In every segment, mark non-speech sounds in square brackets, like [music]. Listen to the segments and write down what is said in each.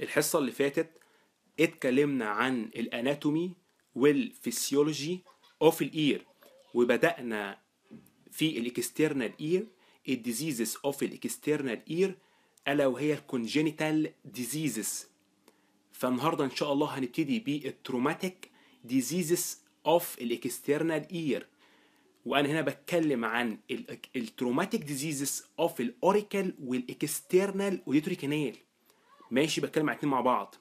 الحصة اللي فاتت اتكلمنا عن الاناتومي والفسيولوجي اوف الاير وبدأنا في الاكسترنال اير الديزيزز اوف الاكسترنال اير ألا وهي الكونجينيتال ديزيزز فالنهاردة إن شاء الله هنبتدي بالتروماتيك ديزيزز أوف الإكسترنال إير وأنا هنا بتكلم عن التروماتيك ديزيزز أوف الأوريكال والإكسترنال أوديتوري كانال ماشي بتكلم عن مع بعض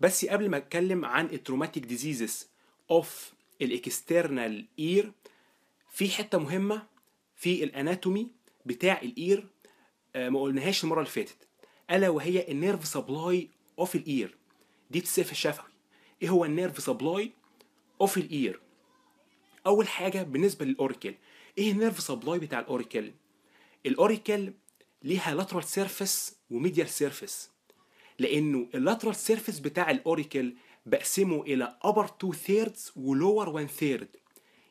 بس قبل ما اتكلم عن التروماتيك ديزيزز اوف الاكسترنال اير في حته مهمه في الاناتومي بتاع الاير آه، ما قلناهاش المره اللي فاتت الا وهي النيرف سبلاي اوف الاير دي بتتسال الشفوي ايه هو النيرف سبلاي اوف الاير اول حاجه بالنسبه للاوريكل ايه النيرف سبلاي بتاع الاوريكل الاوريكل ليها لاترال سيرفيس وميديال سيرفيس لانه اللاترال سيرفيس بتاع الاوريكل بقسمه الى upper two thirds ولور one ثيرد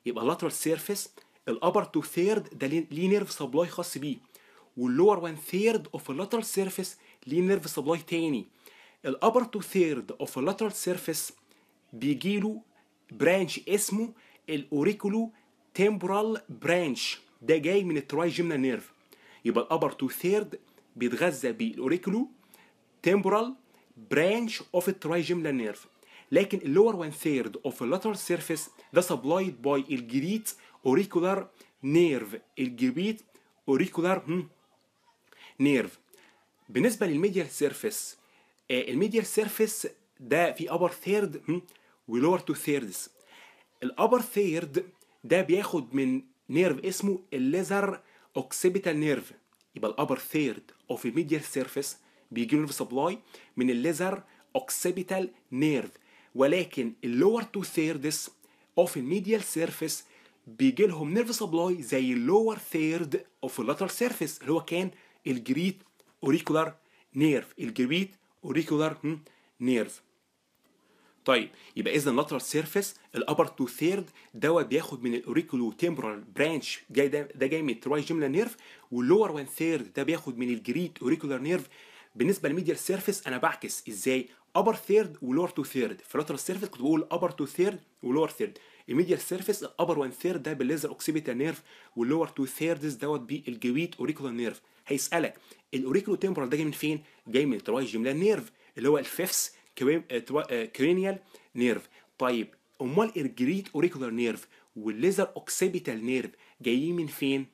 يبقى اللاترال سيرفيس الابر تو ثيرد ده ليه نيرف سبلاي خاص بيه واللور وان ثيرد اوف اللاترال سيرفيس ليه نيرف سبلاي تاني الابر تو ثيرد اوف اللاترال سيرفيس بيجي له برانش اسمه الاوريكولو تيمبرال برانش ده جاي من التراي جيمنال نيرف يبقى الابر تو ثيرد بيتغذى بالاوريكولو تيمبرال برانش اوف التراي جيمنال نيرف لكن اللور وان ثيرد اوف اللاترال سيرفيس ده سبلايد باي الجريت اوريكولار نيرف الجريت اوريكولار نيرف بالنسبه للميديال سيرفيس آه، الميديال سيرفيس ده في ابر ثيرد ولور تو ثيردز الابر ثيرد ده بياخد من نيرف اسمه الليزر اوكسيبيتال نيرف يبقى الابر ثيرد اوف الميديال سيرفيس بيجي له نيرف سبلاي من الليزر اوكسيبيتال نيرف ولكن اللور تو ثيردز اوف الميديال سيرفيس بيجي لهم نيرف سبلاي زي اللور ثيرد اوف اللاتر سيرفيس اللي هو كان الجريت اوريكولار نيرف الجريت اوريكولار نيرف طيب يبقى اذا اللاترال سيرفيس الابر تو ثيرد دوت بياخد من الاوريكولو تيمبرال برانش جاي ده, ده جاي من التراي جملا نيرف واللور وان ثيرد ده بياخد من الجريت اوريكولار نيرف بالنسبه للميديال سيرفيس انا بعكس ازاي ابر ثيرد ولور تو ثيرد في اللاترال سيرفيس كنت بقول ابر تو ثيرد ولور ثيرد الميديال سيرفيس الابر وان ثيرد ده بالليزر اوكسيبيتال نيرف واللور تو ثيردز دوت بالجريت اوريكولار نيرف هيسالك الاوريكلو تيمبرال ده جاي من فين؟ جاي من تراي لان نيرف اللي هو الفيفس آه، آه، كرينيال نيرف طيب امال الجريت اوريكولار نيرف والليزر اوكسيبيتال نيرف جايين من فين؟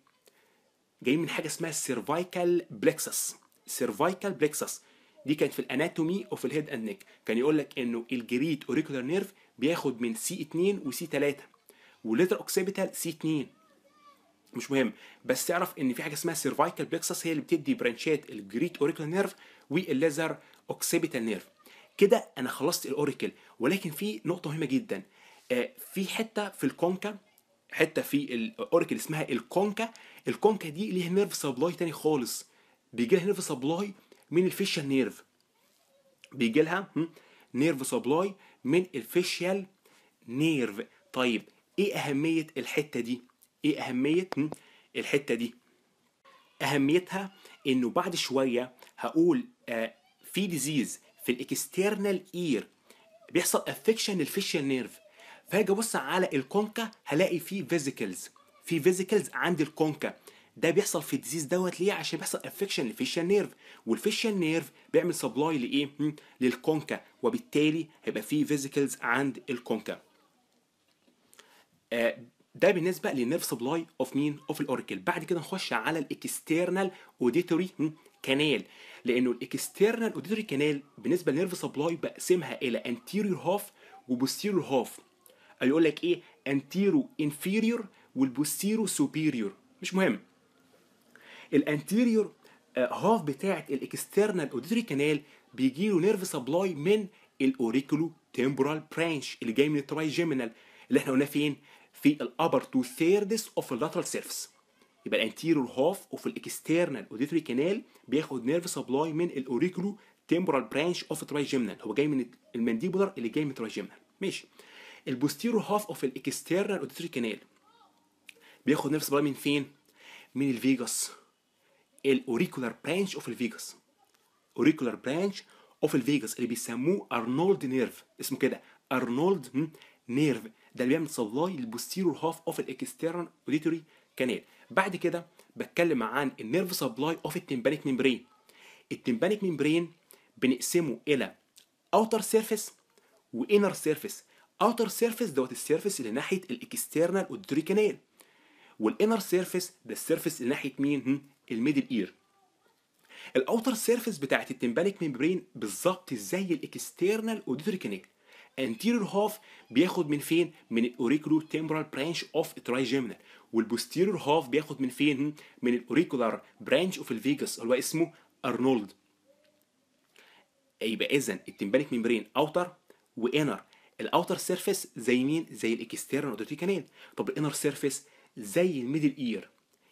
جايين من حاجه اسمها السيرفايكال بلكسس سيرفايكال بلكسس دي كانت في الاناتومي اوف الهيد اند نيك كان يقول لك انه الجريت اوريكولار نيرف بياخد من سي 2 وسي 3 والليزر اوكسيبيتال سي 2 مش مهم بس تعرف ان في حاجه اسمها سيرفايكال بلكسس هي اللي بتدي برانشات الجريت اوريكل نيرف والليزر اوكسيبيتال نيرف كده انا خلصت الاوريكل ولكن في نقطه مهمه جدا آه، في حته في الكونكا حته في الاوريكل اسمها الكونكا الكونكا دي ليها نيرف سبلاي تاني خالص بيجي لها نيرف سبلاي من الفيشال نيرف بيجي لها نيرف سبلاي من الفيشال نيرف طيب ايه اهميه الحته دي ايه اهميه الحته دي اهميتها انه بعد شويه هقول آه في ديزيز في الاكسترنال اير بيحصل افكشن للفيشيال نيرف فاجي ابص على الكونكا هلاقي في فيزيكلز في فيزيكلز عند الكونكا ده بيحصل في الديزيز دوت ليه عشان بيحصل افكشن للفيشيال نيرف والفيشيال نيرف بيعمل سبلاي لايه للكونكا وبالتالي هيبقى في فيزيكلز عند الكونكا آه ده بالنسبه للنيرف سبلاي اوف مين اوف الاوركل بعد كده نخش على الاكسترنال اوديتوري كانال لانه الاكسترنال اوديتوري كانال بالنسبه للنيرف سبلاي بقسمها الى انتيريور هاف وبوستيرير هاف يقول لك ايه انتيرو انفيريور والبوستيرو سوبيرير مش مهم الانتيريور آه، هاف بتاعه الاكسترنال اوديتوري كانال بيجي له نيرف سبلاي من الاوريكولو تيمبورال برانش اللي جاي من التراي جيمينال اللي احنا قلنا فين في ال upper two thirds of the lateral surface يبقى الانتيرور هاف اوف الاكسترنال اوديتوري كانال بياخد نيرف سبلاي من الاوريكولو تمبرال برانش اوف ترايجيمنال هو جاي من المانديبولر اللي جاي من ترايجيمنال ماشي البوستيرور هاف اوف الاكسترنال اوديتوري كانال بياخد نيرف سبلاي من فين من الفيجاس الاوريكولار برانش اوف الفيجاس اوريكولار برانش اوف الفيجاس اللي بيسموه ارنولد نيرف اسمه كده ارنولد نيرف hmm, ده اللي بيعمل سبلاي للبوستيرور هاف اوف الاكسترنال اوديتوري كانال بعد كده بتكلم عن النيرف سبلاي اوف التيمبانيك ميمبرين التيمبانيك ميمبرين بنقسمه الى اوتر سيرفيس وانر سيرفيس اوتر سيرفيس دوت السيرفيس اللي ناحيه الاكسترنال اوديتوري كانال والانر سيرفيس ده السيرفيس اللي ناحيه مين الميدل اير الاوتر سيرفيس بتاعت التيمبانيك ميمبرين بالظبط زي الاكسترنال اوديتوري كانال anterior half بياخد من فين من الاوريكولو تيمبرال برانش اوف الترايجيمنال والبوستيريور هاف بياخد من فين من الاوريكولار برانش اوف الفيجاس اللي هو اسمه ارنولد يبقى اذا التمبانيك ميمبرين اوتر وانر الاوتر سيرفيس زي مين زي الاكسترن اوديتري كانال طب الانر سيرفيس زي الميدل اير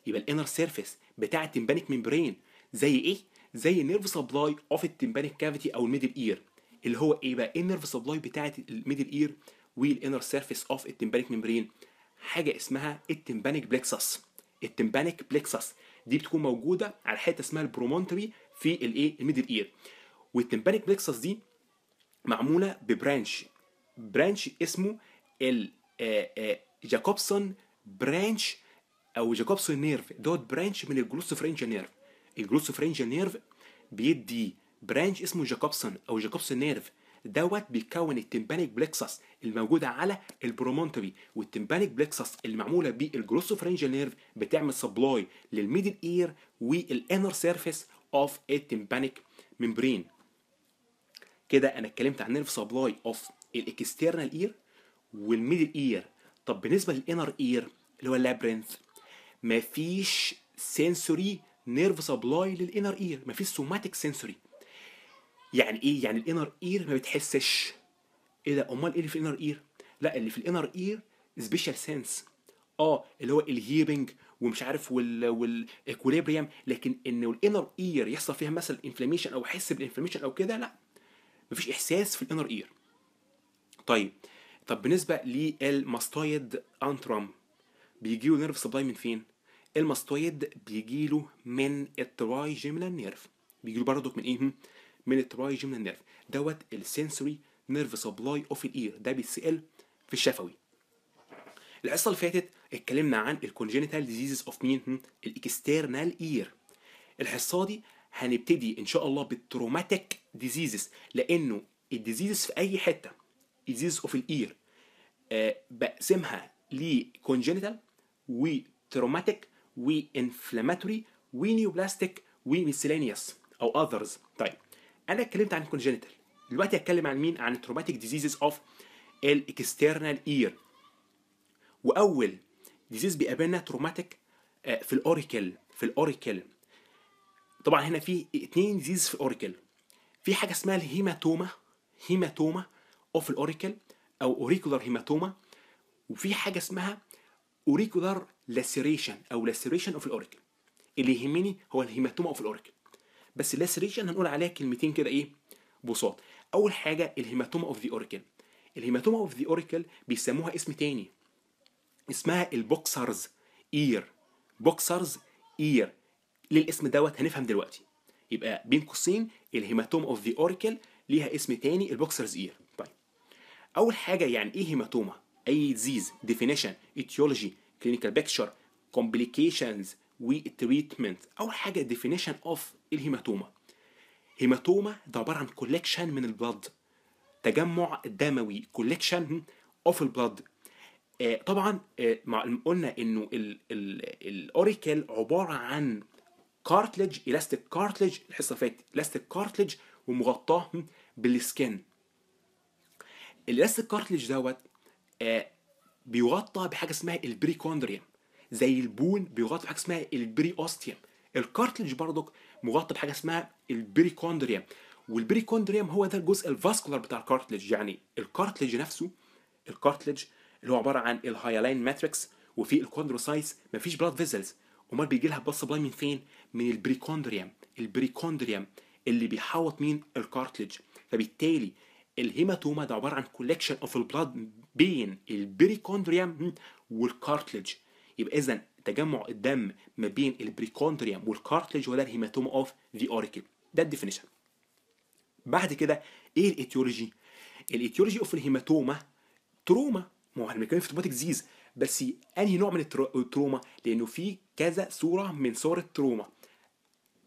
يبقى الانر سيرفيس بتاع التمبانيك ميمبرين زي ايه زي النيرف سبلاي اوف التمبانيك كافيتي او الميدل اير اللي هو ايه بقى النيرف سبلاي بتاعه الميدل اير والانر سيرفيس اوف التمبانيك ميمبرين حاجه اسمها التمبانيك بلكسس التمبانيك بلكسس دي بتكون موجوده على حته اسمها البرومونتري في الايه الميدل اير والتمبانيك بلكسس دي معموله ببرانش برانش اسمه ال آه، آه، جاكوبسون برانش او جاكوبسون نيرف دوت برانش من الجلوسوفرينجا نيرف الجلوسوفرينجا نيرف بيدي برانش اسمه جاكوبسون او جاكوبسون نيرف دوت بيكون التمبانيك بلكسس الموجوده على البرومونتري والتمبانيك بلكسس اللي معموله بالجروسوفرنجال نيرف بتعمل سبلاي للميدل اير والانر سيرفيس اوف التمبانيك إيه ممبرين كده انا اتكلمت عن نيرف سبلاي اوف الاكسترنال اير والميدل اير طب بالنسبه للانر اير اللي هو اللابرنث مفيش سنسوري نيرف سبلاي للانر اير مفيش سوماتيك سنسوري يعني ايه يعني الانر اير ما بتحسش ايه ده امال ايه اللي في الانر اير لا اللي في الانر اير سبيشال سنس اه اللي هو الهيرنج ومش عارف والاكوليبريم لكن ان الانر اير يحصل فيها مثلا انفلاميشن او احس بالانفلاميشن او كده لا مفيش احساس في الانر اير طيب طب بالنسبه للماستويد انترم بيجي له نيرف سبلاي من فين الماستويد بيجي له من التراي جيملان نيرف بيجي له برضك من ايه من الترايجيمنال نيرف دوت السنسوري نيرف سبلاي اوف الاير ده بيتسال في الشفوي الحصه اللي فاتت اتكلمنا عن الكونجينيتال ديزيزز اوف مين الاكسترنال اير الحصه دي هنبتدي ان شاء الله بالتروماتيك ديزيزز لانه الديزيزز في اي حته ديزيز اوف الاير بقسمها لكونجينيتال وتروماتيك وانفلاماتوري ونيوبلاستيك وميسلينيوس او اذرز طيب انا اتكلمت عن الكونجنتال دلوقتي هتكلم عن مين عن التروماتيك ديزيزز اوف الاكسترنال اير واول ديزيز بيقابلنا تروماتيك آه، في الاوريكل في الاوريكل طبعا هنا في اتنين ديزيز في الاوريكل في حاجه اسمها الهيماتوما هيماتوما اوف الاوريكل او اوريكولار هيماتوما وفي حاجه اسمها اوريكولار لاسيريشن او لاسيريشن اوف الاوريكل اللي يهمني هو الهيماتوما اوف الاوريكل بس لاسريشن هنقول عليها كلمتين كده ايه بساط اول حاجه الهيماتوما اوف ذا اوريكل الهيماتوما اوف ذا اوريكل بيسموها اسم تاني اسمها البوكسرز اير بوكسرز اير للاسم دوت هنفهم دلوقتي يبقى بين قوسين الهيماتوما اوف ذا اوريكل ليها اسم تاني البوكسرز اير طيب اول حاجه يعني ايه هيماتوما اي ديزيز ديفينيشن ايتيولوجي كلينيكال بيكتشر كومبليكيشنز والتريتمنت اول حاجه ديفينيشن اوف الهيماتوما هيماتوما ده عباره عن كولكشن من البلد تجمع دموي كولكشن اوف البلد آه، طبعا آه، مع قلنا انه الاوريكل عباره عن كارتلج الاستيك كارتلج الحصه فاتت الاستيك كارتلج ومغطاه بالسكن الاستيك كارتلج دوت آه، بيغطى بحاجه اسمها البريكوندريا زي البون بيغطي حاجه اسمها البري اوستيوم الكارتلج برضك مغطى بحاجه اسمها البريكوندريوم والبريكوندريوم هو ده الجزء الفاسكولار بتاع الكارتلج يعني الكارتلج نفسه الكارتلج اللي هو عباره عن الهايلاين ماتريكس وفي الكوندروسايتس مفيش بلاد فيزلز امال بيجي لها بلاد سبلاي من فين من البريكوندريوم البريكوندريوم اللي بيحوط مين الكارتلج فبالتالي الهيماتوما ده عباره عن كولكشن اوف البلاد بين البريكوندريوم والكارتلج يبقى اذا تجمع الدم ما بين البريكونتريوم والكارتليج هو ده الهيماتوما اوف ذا اوريكل ده الديفينيشن بعد كده ايه الايتيولوجي الايتيولوجي اوف الهيماتوما تروما ما هو احنا بنتكلم في توماتيك ديزيز بس انهي نوع من التروما لانه في كذا صوره من صور التروما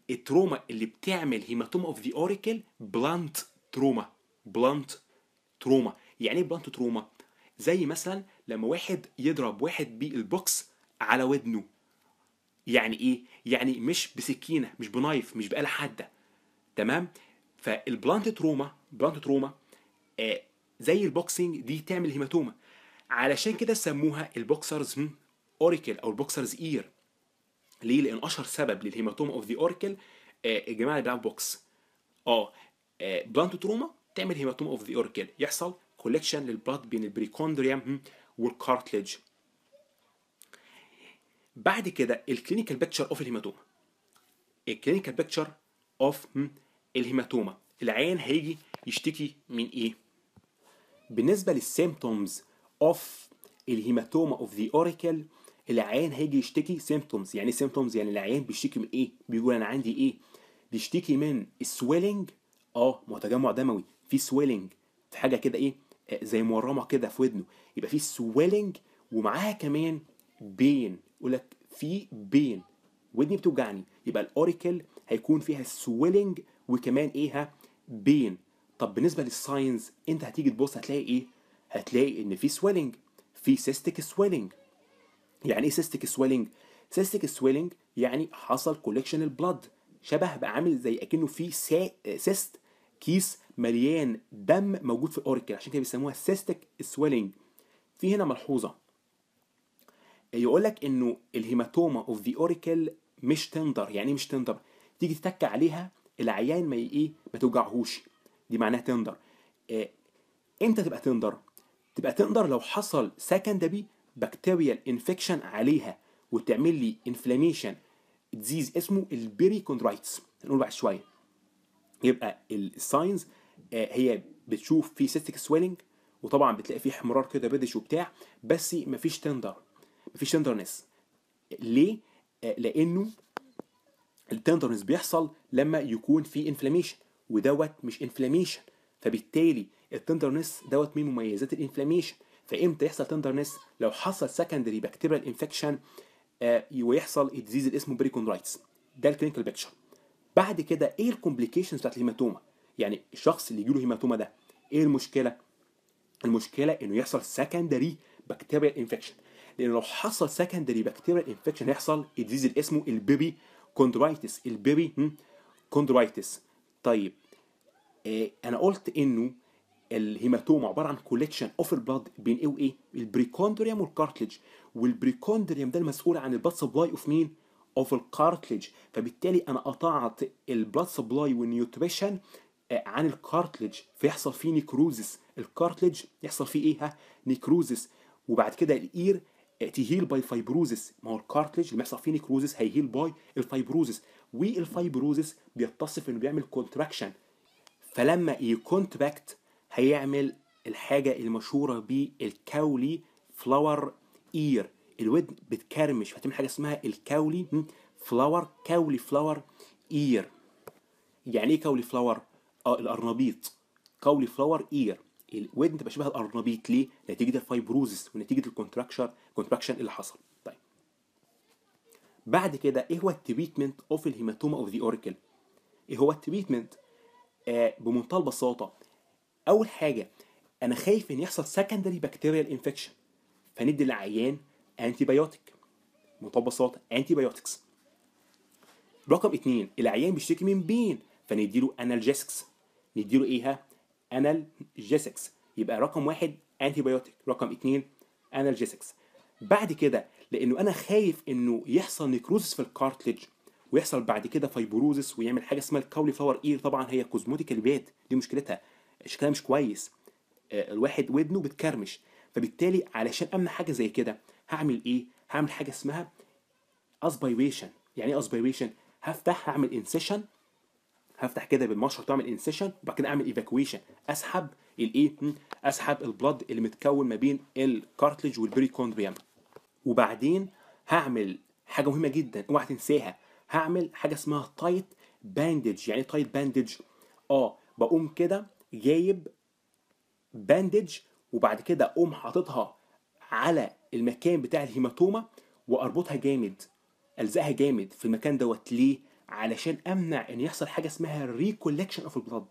التروما اللي بتعمل هيماتوما اوف ذا اوريكل بلانت تروما بلانت تروما يعني ايه بلانت تروما زي مثلا لما واحد يضرب واحد بالبوكس على ودنه يعني ايه يعني مش بسكينه مش بنايف مش بآلة حاده تمام فالبلانت تروما بلانت تروما آه زي البوكسنج دي تعمل هيماتوما علشان كده سموها البوكسرز اوريكل او البوكسرز اير ليه لان اشهر سبب للهيماتوما اوف ذا اوريكل الجماعه اللي بيلعبوا بوكس اه, آه، بلانت تروما تعمل هيماتوما اوف ذا اوريكل يحصل كولكشن للبلاد بين البريكوندريوم والكارتليج بعد كده الكلينيكال بيكتشر اوف الهيماتوما الكلينيكال بيكتشر اوف الهيماتوما العيان هيجي يشتكي من ايه بالنسبه للسيمبتومز اوف الهيماتوما اوف ذا اوريكل العيان هيجي يشتكي سيمبتومز يعني سيمبتومز يعني العيان بيشتكي من ايه بيقول انا عندي ايه بيشتكي من السويلنج اه ما هو تجمع دموي في سويلنج في حاجه كده ايه زي مورمه كده في ودنه يبقى في سويلنج ومعاها كمان بين يقول لك في بين ودني بتوجعني يبقى الاوريكل هيكون فيها سويلنج وكمان ايه ها بين طب بالنسبه للساينز انت هتيجي تبص هتلاقي ايه هتلاقي ان في سويلنج في سيستيك سويلنج يعني ايه سيستيك سويلنج سيستيك سويلنج يعني حصل كولكشن البلد شبه بقى عامل زي اكنه في سيست كيس مليان دم موجود في الاوريكل عشان كده بيسموها سيستيك سويلنج في هنا ملحوظه يقول لك انه الهيماتوما اوف ذا اوريكل مش تندر يعني ايه مش تندر تيجي تتك عليها العيان ما ايه ما توجعهوش دي معناها تندر إيه امتى تبقى تندر تبقى تندر لو حصل سكندري بكتيريال انفكشن عليها وتعمل لي انفلاميشن ديزيز اسمه البيري كوندرايتس هنقول بعد شويه يبقى الساينز آه، هي بتشوف في سيستيك سويلنج وطبعا بتلاقي فيه حمرار كده بدش وبتاع بس مفيش تندر مفيش تندرنس ليه آه، لانه التندرنس بيحصل لما يكون في انفلاميشن ودوت مش انفلاميشن فبالتالي التندرنس دوت من مميزات الانفلاميشن فامتى يحصل تندرنس لو حصل سكندري بكتيريال انفكشن ويحصل الديزيز اللي اسمه بريكوندرايتس ده الكلينيكال بيكتشر بعد كده ايه الكومبليكيشنز بتاعت الهيماتوما يعني الشخص اللي يجيله هيماتوما ده ايه المشكله المشكله انه يحصل سكندري بكتيريال انفكشن لان لو حصل سكندري بكتيريال انفكشن هيحصل الديزيز اللي اسمه البيبي كوندرايتس البيبي كوندرايتس طيب آه، انا قلت انه الهيماتوم عباره عن كوليكشن اوف البلاد بين ايه وايه البريكوندريوم والكارتلج والبريكوندريوم ده المسؤول عن البلاد سبلاي اوف مين اوف الكارتلج فبالتالي انا قطعت البلاد سبلاي والنيوتريشن عن الكارتلج فيحصل فيه نيكروزس الكارتلج يحصل فيه ايه ها نيكروزس وبعد كده الاير تهيل باي فايبروزس ما هو الكارتليج اللي بيحصل فيه نيكروزس هيهيل باي الفايبروزس والفايبروزس بيتصف انه بيعمل كونتراكشن فلما يكونتراكت هيعمل الحاجه المشهوره بالكاولي فلاور اير الودن بتكرمش فتعمل حاجه اسمها الكاولي فلاور كاولي فلاور اير يعني ايه كاولي فلاور اه الارنبيط كاولي فلاور اير الودن تبقى شبه الارنبيت ليه؟ نتيجه الفايبروزس ونتيجه الكونتراكشر كونتراكشن اللي حصل. طيب. بعد كده ايه هو التريتمنت اوف الهيماتوما اوف ذا اوركل؟ ايه هو التريتمنت؟ آه بمنتهى البساطه اول حاجه انا خايف ان يحصل سكندري بكتيريال انفكشن فندي للعيان انتي بايوتيك بمنتهى البساطه انتي بايوتكس. رقم اثنين العيان بيشتكي من بين فنديله انالجيسكس نديله ايه ها؟ انالجيسكس يبقى رقم واحد انتي بايوتيك رقم اتنين انالجيسكس بعد كده لانه انا خايف انه يحصل نكروزس في الكارتلج ويحصل بعد كده فايبروزس ويعمل حاجه اسمها الكاولي فاور اير طبعا هي كوزموتيك البيت دي مشكلتها شكلها مش كويس آه، الواحد ودنه بتكرمش فبالتالي علشان امنع حاجه زي كده هعمل ايه هعمل حاجه اسمها اسبيريشن يعني ايه اسبيريشن هفتح هعمل انسيشن هفتح كده بالمشرط تعمل انسيشن وبعد كده اعمل ايفاكويشن اسحب الايه اسحب البلد اللي متكون ما بين الكارتلج والبريكوندريم وبعدين هعمل حاجه مهمه جدا اوعى تنساها هعمل حاجه اسمها تايت باندج يعني ايه تايت باندج اه بقوم كده جايب باندج وبعد كده اقوم حاططها على المكان بتاع الهيماتوما واربطها جامد الزقها جامد في المكان دوت ليه علشان امنع ان يحصل حاجه اسمها ريكولكشن اوف البلاد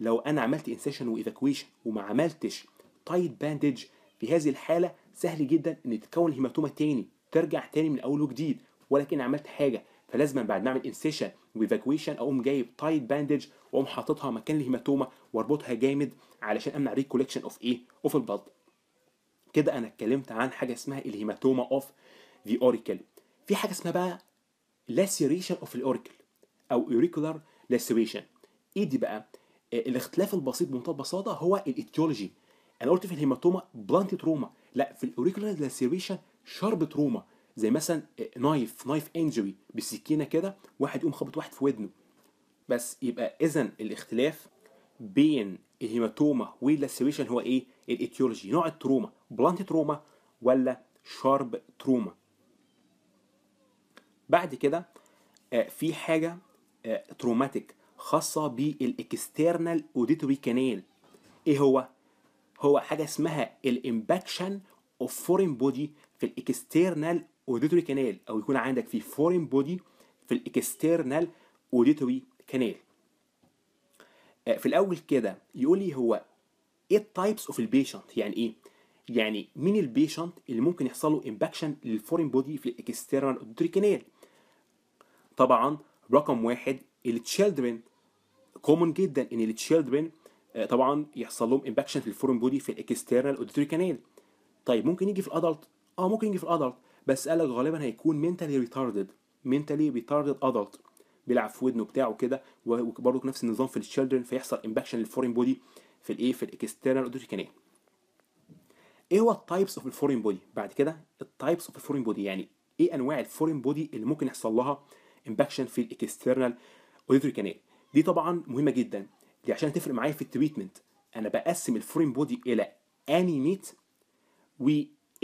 لو انا عملت انسيشن وايفاكويشن وما عملتش تايت باندج في هذه الحاله سهل جدا ان تتكون هيماتوما تاني ترجع تاني من اول وجديد ولكن عملت حاجه فلازم بعد ما اعمل انسيشن وايفاكويشن اقوم جايب تايت باندج واقوم حاططها مكان الهيماتوما واربطها جامد علشان امنع ريكولكشن اوف ايه اوف البلاد كده انا اتكلمت عن حاجه اسمها الهيماتوما اوف ذا اوريكل في حاجه اسمها بقى laceration of the auricle او auricular laceration ايه دي بقى آه، الاختلاف البسيط بمنتهى البساطه هو الايتيولوجي انا قلت في الهيماتوما بلانت تروما لا في الاوريكولار لاسيريشن شارب تروما زي مثلا نايف نايف انجري بالسكينه كده واحد يقوم خبط واحد في ودنه بس يبقى اذا الاختلاف بين الهيماتوما واللاسيريشن هو ايه الايتيولوجي نوع التروما بلانت تروما ولا شارب تروما بعد كده آه، في حاجه تروماتيك آه، خاصه بالاكسترنال اوديتوري كانال ايه هو هو حاجه اسمها الامباكشن اوف فورين بودي في الاكسترنال اوديتوري كانال او يكون عندك في فورين بودي في الاكسترنال اوديتوري كانال في الاول كده يقول لي هو ايه التايبس اوف البيشنت يعني ايه يعني مين البيشنت اللي ممكن يحصل له امباكشن للفورين بودي في الاكسترنال اوديتوري كانال طبعا رقم واحد التشيلدرن كومون جدا ان التشيلدرن آه، طبعا يحصل لهم امباكشن في الفورم بودي في الاكسترنال اوديتوري كانال طيب ممكن يجي في الادلت اه ممكن يجي في الادلت بس قالك غالبا هيكون منتالي ريتاردد منتالي ريتاردد ادلت بيلعب في ودنه بتاعه كده وبرضه نفس النظام في التشيلدرن فيحصل امباكشن للفورين بودي في الايه في الاكسترنال اوديتوري كانال ايه هو التايبس اوف الفورين بودي بعد كده التايبس اوف الفورين بودي يعني ايه انواع الفورين بودي اللي ممكن يحصل لها امباكشن في الاكسترنال اوديتوري كانال دي طبعا مهمه جدا دي عشان تفرق معايا في التريتمنت انا بقسم الفورين بودي الى انيميت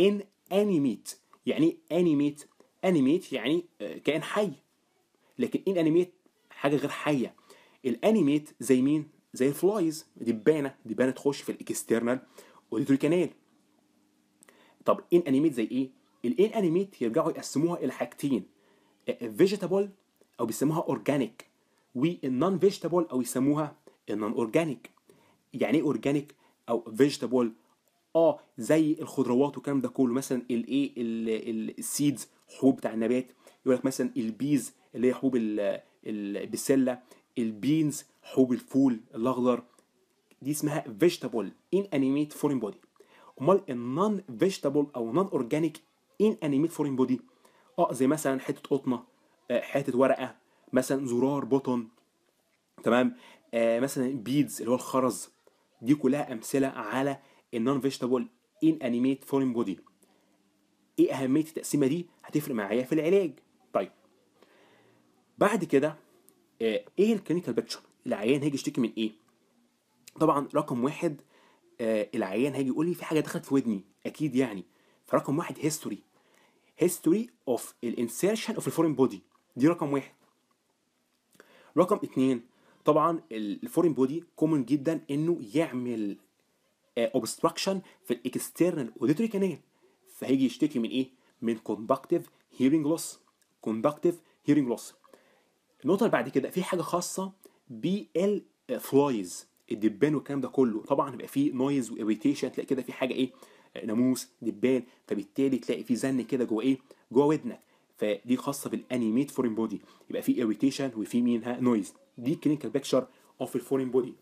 ان انيميت يعني ايه انيميت انيميت يعني آه، كائن حي لكن ان انيميت حاجه غير حيه الانيميت زي مين زي الفلايز دبانه دبانه تخش في الاكسترنال اوديتوري كانال طب ان انيميت زي ايه الان انيميت يرجعوا يقسموها الى حاجتين فيجيتابل او بيسموها اورجانيك والنون فيجيتابل او يسموها النون اورجانيك يعني ايه اورجانيك او فيجيتابل اه زي الخضروات والكلام ده كله مثلا الايه السيدز حبوب بتاع النبات يقول لك مثلا البيز اللي هي حبوب البسله البينز حبوب الفول الاخضر دي اسمها فيجيتابل ان انيميت فورين بودي امال النون فيجيتابل او نون اورجانيك ان انيميت فورين بودي اه زي مثلا حته قطنه آه، حته ورقه مثلا زرار بطن تمام آه مثلا بيدز اللي هو الخرز دي كلها امثله على النون فيجيتابل ان انيميت فورم بودي ايه اهميه التقسيمه دي هتفرق معايا في العلاج طيب بعد كده آه ايه الكلينيكال بيكتشر العيان هيجي يشتكي من ايه طبعا رقم واحد آه العيان هيجي يقول لي في حاجه دخلت في ودني اكيد يعني فرقم واحد هيستوري هيستوري اوف الانسيرشن اوف الفورين بودي دي رقم واحد رقم اتنين طبعا الفورين بودي كومن جدا انه يعمل اوبستراكشن آه، في الاكسترنال اوديتوري كانال فهيجي يشتكي من ايه؟ من conductive هيرنج لوس conductive هيرنج لوس النقطه اللي بعد كده في حاجه خاصه بالفلايز الدبان والكلام ده كله طبعا هيبقى فيه نويز واريتيشن تلاقي كده في حاجه ايه ناموس دبان فبالتالي تلاقي في زن كده جوه ايه جوه ودنك فدي خاصه بالانيميت فورين بودي يبقى في اريتيشن وفي منها نويز دي كلينيكال بيكشر اوف الفورين بودي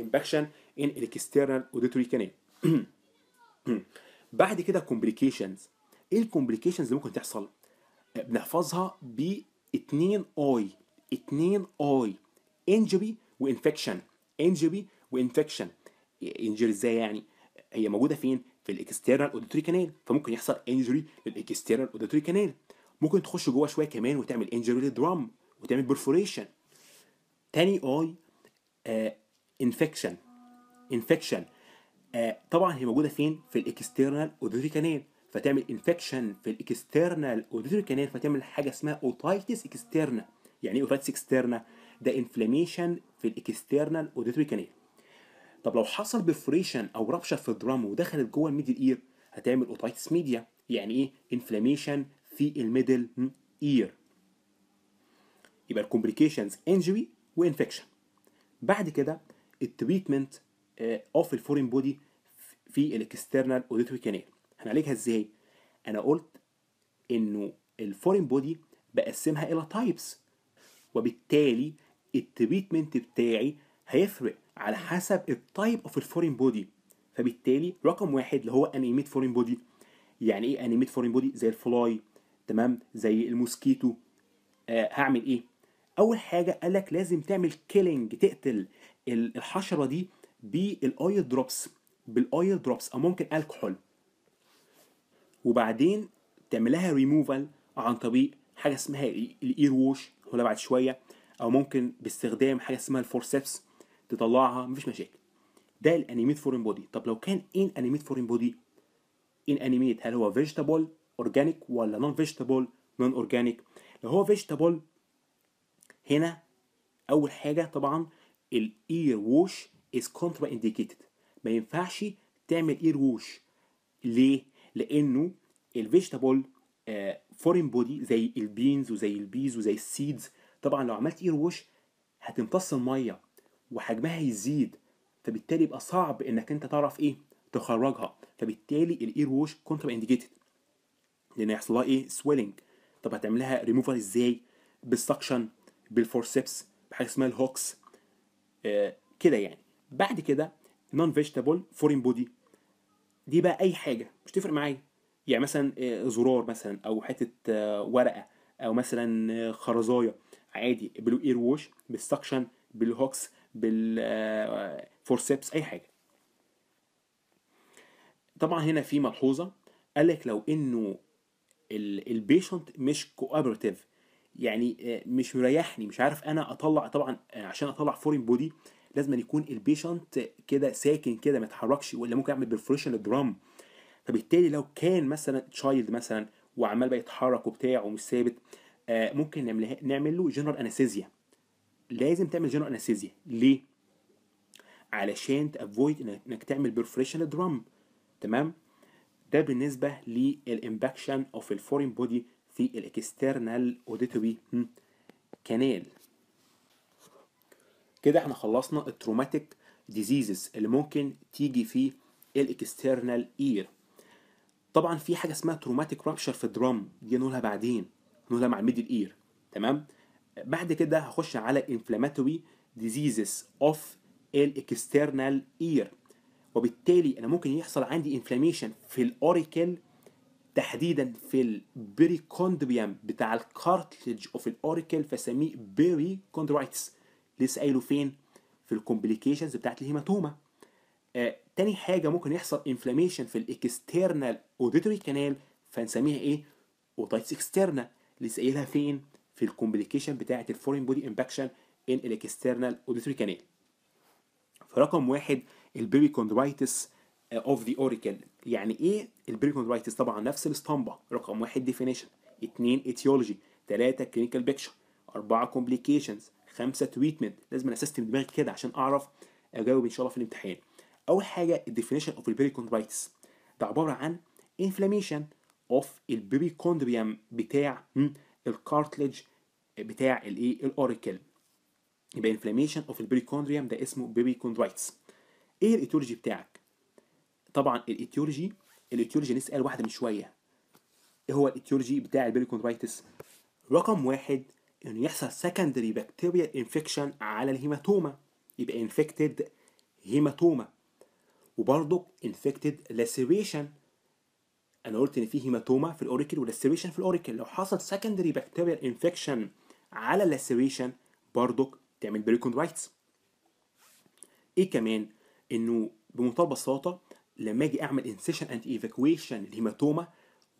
امباكشن ان الاكسترنال اوديتوري كانال بعد كده كومبليكيشنز ايه الكومبليكيشنز اللي ممكن تحصل بنحفظها ب 2 اي 2 اي انجري وانفكشن انجري وانفكشن انجري ازاي يعني هي موجوده فين في الاكسترنال اوديتوري كانال فممكن يحصل انجري للاكسترنال اوديتوري كانال ممكن تخش جوه شويه كمان وتعمل انجري للدرام وتعمل برفوريشن تاني اي انفكشن آه، انفكشن آه، طبعا هي موجوده فين في الاكسترنال اوديتوري كانال فتعمل انفكشن في الاكسترنال اوديتوري كانال فتعمل حاجه اسمها اوتايتس اكسترنا يعني ايه اوتايتس اكسترنا ده انفلاميشن في الاكسترنال اوديتوري كانال طب لو حصل بفريشن او ربشه في الدرام ودخلت جوه الميدل اير هتعمل اوتايتس ميديا يعني ايه انفلاميشن في الميدل اير يبقى الكومبليكيشنز انجري وانفكشن بعد كده التريتمنت اوف الفورين بودي في الاكسترنال اوديتوري كانال هنعالجها ازاي انا قلت انه الفورين بودي بقسمها الى تايبس وبالتالي التريتمنت بتاعي هيفرق على حسب التايب اوف الفورين بودي فبالتالي رقم واحد اللي هو انيميت فورين بودي يعني ايه انيميت فورين بودي زي الفلاي تمام زي الموسكيتو آه هعمل ايه اول حاجه قال لك لازم تعمل كيلينج تقتل الحشره دي بالاويل دروبس بالاويل دروبس او ممكن الكحول وبعدين تعملها ريموفال عن طريق حاجه اسمها الاير ووش ولا بعد شويه او ممكن باستخدام حاجه اسمها الفورسبس تطلعها مفيش مشاكل ده الانيميت فورين بودي طب لو كان ان ايه انيميت فورين بودي ان ايه انيميت هل هو فيجيتابل اورجانيك ولا نون فيجيتابل نون اورجانيك لو هو فيجيتابل هنا اول حاجه طبعا الاير ووش از كونترا انديكيتد ما ينفعش تعمل اير ووش ليه لانه الفيجيتابل فورين بودي زي البينز وزي البيز وزي السيدز طبعا لو عملت اير ووش هتمتص الميه وحجمها يزيد فبالتالي يبقى صعب انك انت تعرف ايه تخرجها فبالتالي الاير ووش كونترا انديكيتد لان هيحصل لها ايه سويلنج طب هتعملها ريموفال ازاي بالسكشن بالفورسبس بحاجه اسمها الهوكس آه كده يعني بعد كده نون فيجيتابل فورين بودي دي بقى اي حاجه مش تفرق معايا يعني مثلا آه، زرار مثلا او حته آه، ورقه او مثلا آه، خرزايه عادي بلو ووش بالسكشن بالهوكس بالفورسيبس اي حاجه طبعا هنا في ملحوظه قال لك لو انه البيشنت مش كوابرتيف يعني آه، مش مريحني مش عارف انا اطلع طبعا آه، عشان اطلع فورين بودي لازم يكون البيشنت كده ساكن كده ما يتحركش ولا ممكن اعمل برفريشن درام فبالتالي لو كان مثلا تشايلد مثلا وعمال بيتحرك وبتاع ومش ثابت آه، ممكن نعمل له جنرال انستيزيا لازم تعمل جنرال انستيزيا ليه علشان تافويد انك تعمل بيرفريشن للدرام تمام ده بالنسبه للامباكشن اوف الفورين بودي في الاكسترنال اوديتوري كانال كده احنا خلصنا التروماتيك ديزيزز اللي ممكن تيجي في الاكسترنال اير طبعا في حاجه اسمها تروماتيك رابشر في الدرام دي نقولها بعدين نقولها مع الميدل اير تمام بعد كده هخش على inflammatory diseases of external ear وبالتالي انا ممكن يحصل عندي inflammation في الاوريكل تحديدا في البريكوندريوم بتاع الكارتلج اوف الاوريكل فسميه بريكوندرايتس لسه قايله فين في الكومبليكيشنز بتاعت الهيماتوما آه، تاني حاجه ممكن يحصل انفلاميشن في الاكسترنال اوديتوري كانال فنسميها ايه اوتايتس اكسترنا لسه قايلها فين في الكومبليكيشن بتاعه الفورين بودي امباكشن ان الاكسترنال اوديتوري كانال فرقم واحد البيبي كوندرايتس اوف ذا اوريكل يعني ايه البيبي كوندرايتس طبعا نفس الاسطمبه رقم واحد ديفينيشن اتنين ايتيولوجي تلاته كلينيكال بيكشر اربعه كومبليكيشنز خمسه تريتمنت لازم انا اسيستم دماغي كده عشان اعرف اجاوب ان شاء الله في الامتحان اول حاجه الديفينيشن اوف البيبي كوندرايتس ده عباره عن انفلاميشن اوف كوندريم بتاع الكارتليج بتاع الايه الاوريكل يبقى انفلاميشن اوف البريكوندريوم ده اسمه كوندرايتس ايه الايتيولوجي بتاعك طبعا الايتيولوجي الايتيولوجي نسال واحده من شويه ايه هو الايتيولوجي بتاع كوندرايتس رقم واحد انه يحصل سكندري بكتيريال انفكشن على الهيماتوما يبقى انفكتد هيماتوما وبرضه انفكتد لاسيريشن انا قلت ان في هيماتوما في الاوريكل ولاسيريشن في الاوريكل لو حصل سكندري بكتيريال انفكشن على لاسيريشن برضك تعمل بريكوندرايتس ايه كمان انه بمنتهى البساطه لما اجي اعمل انسيشن اند ايفاكويشن الهيماتوما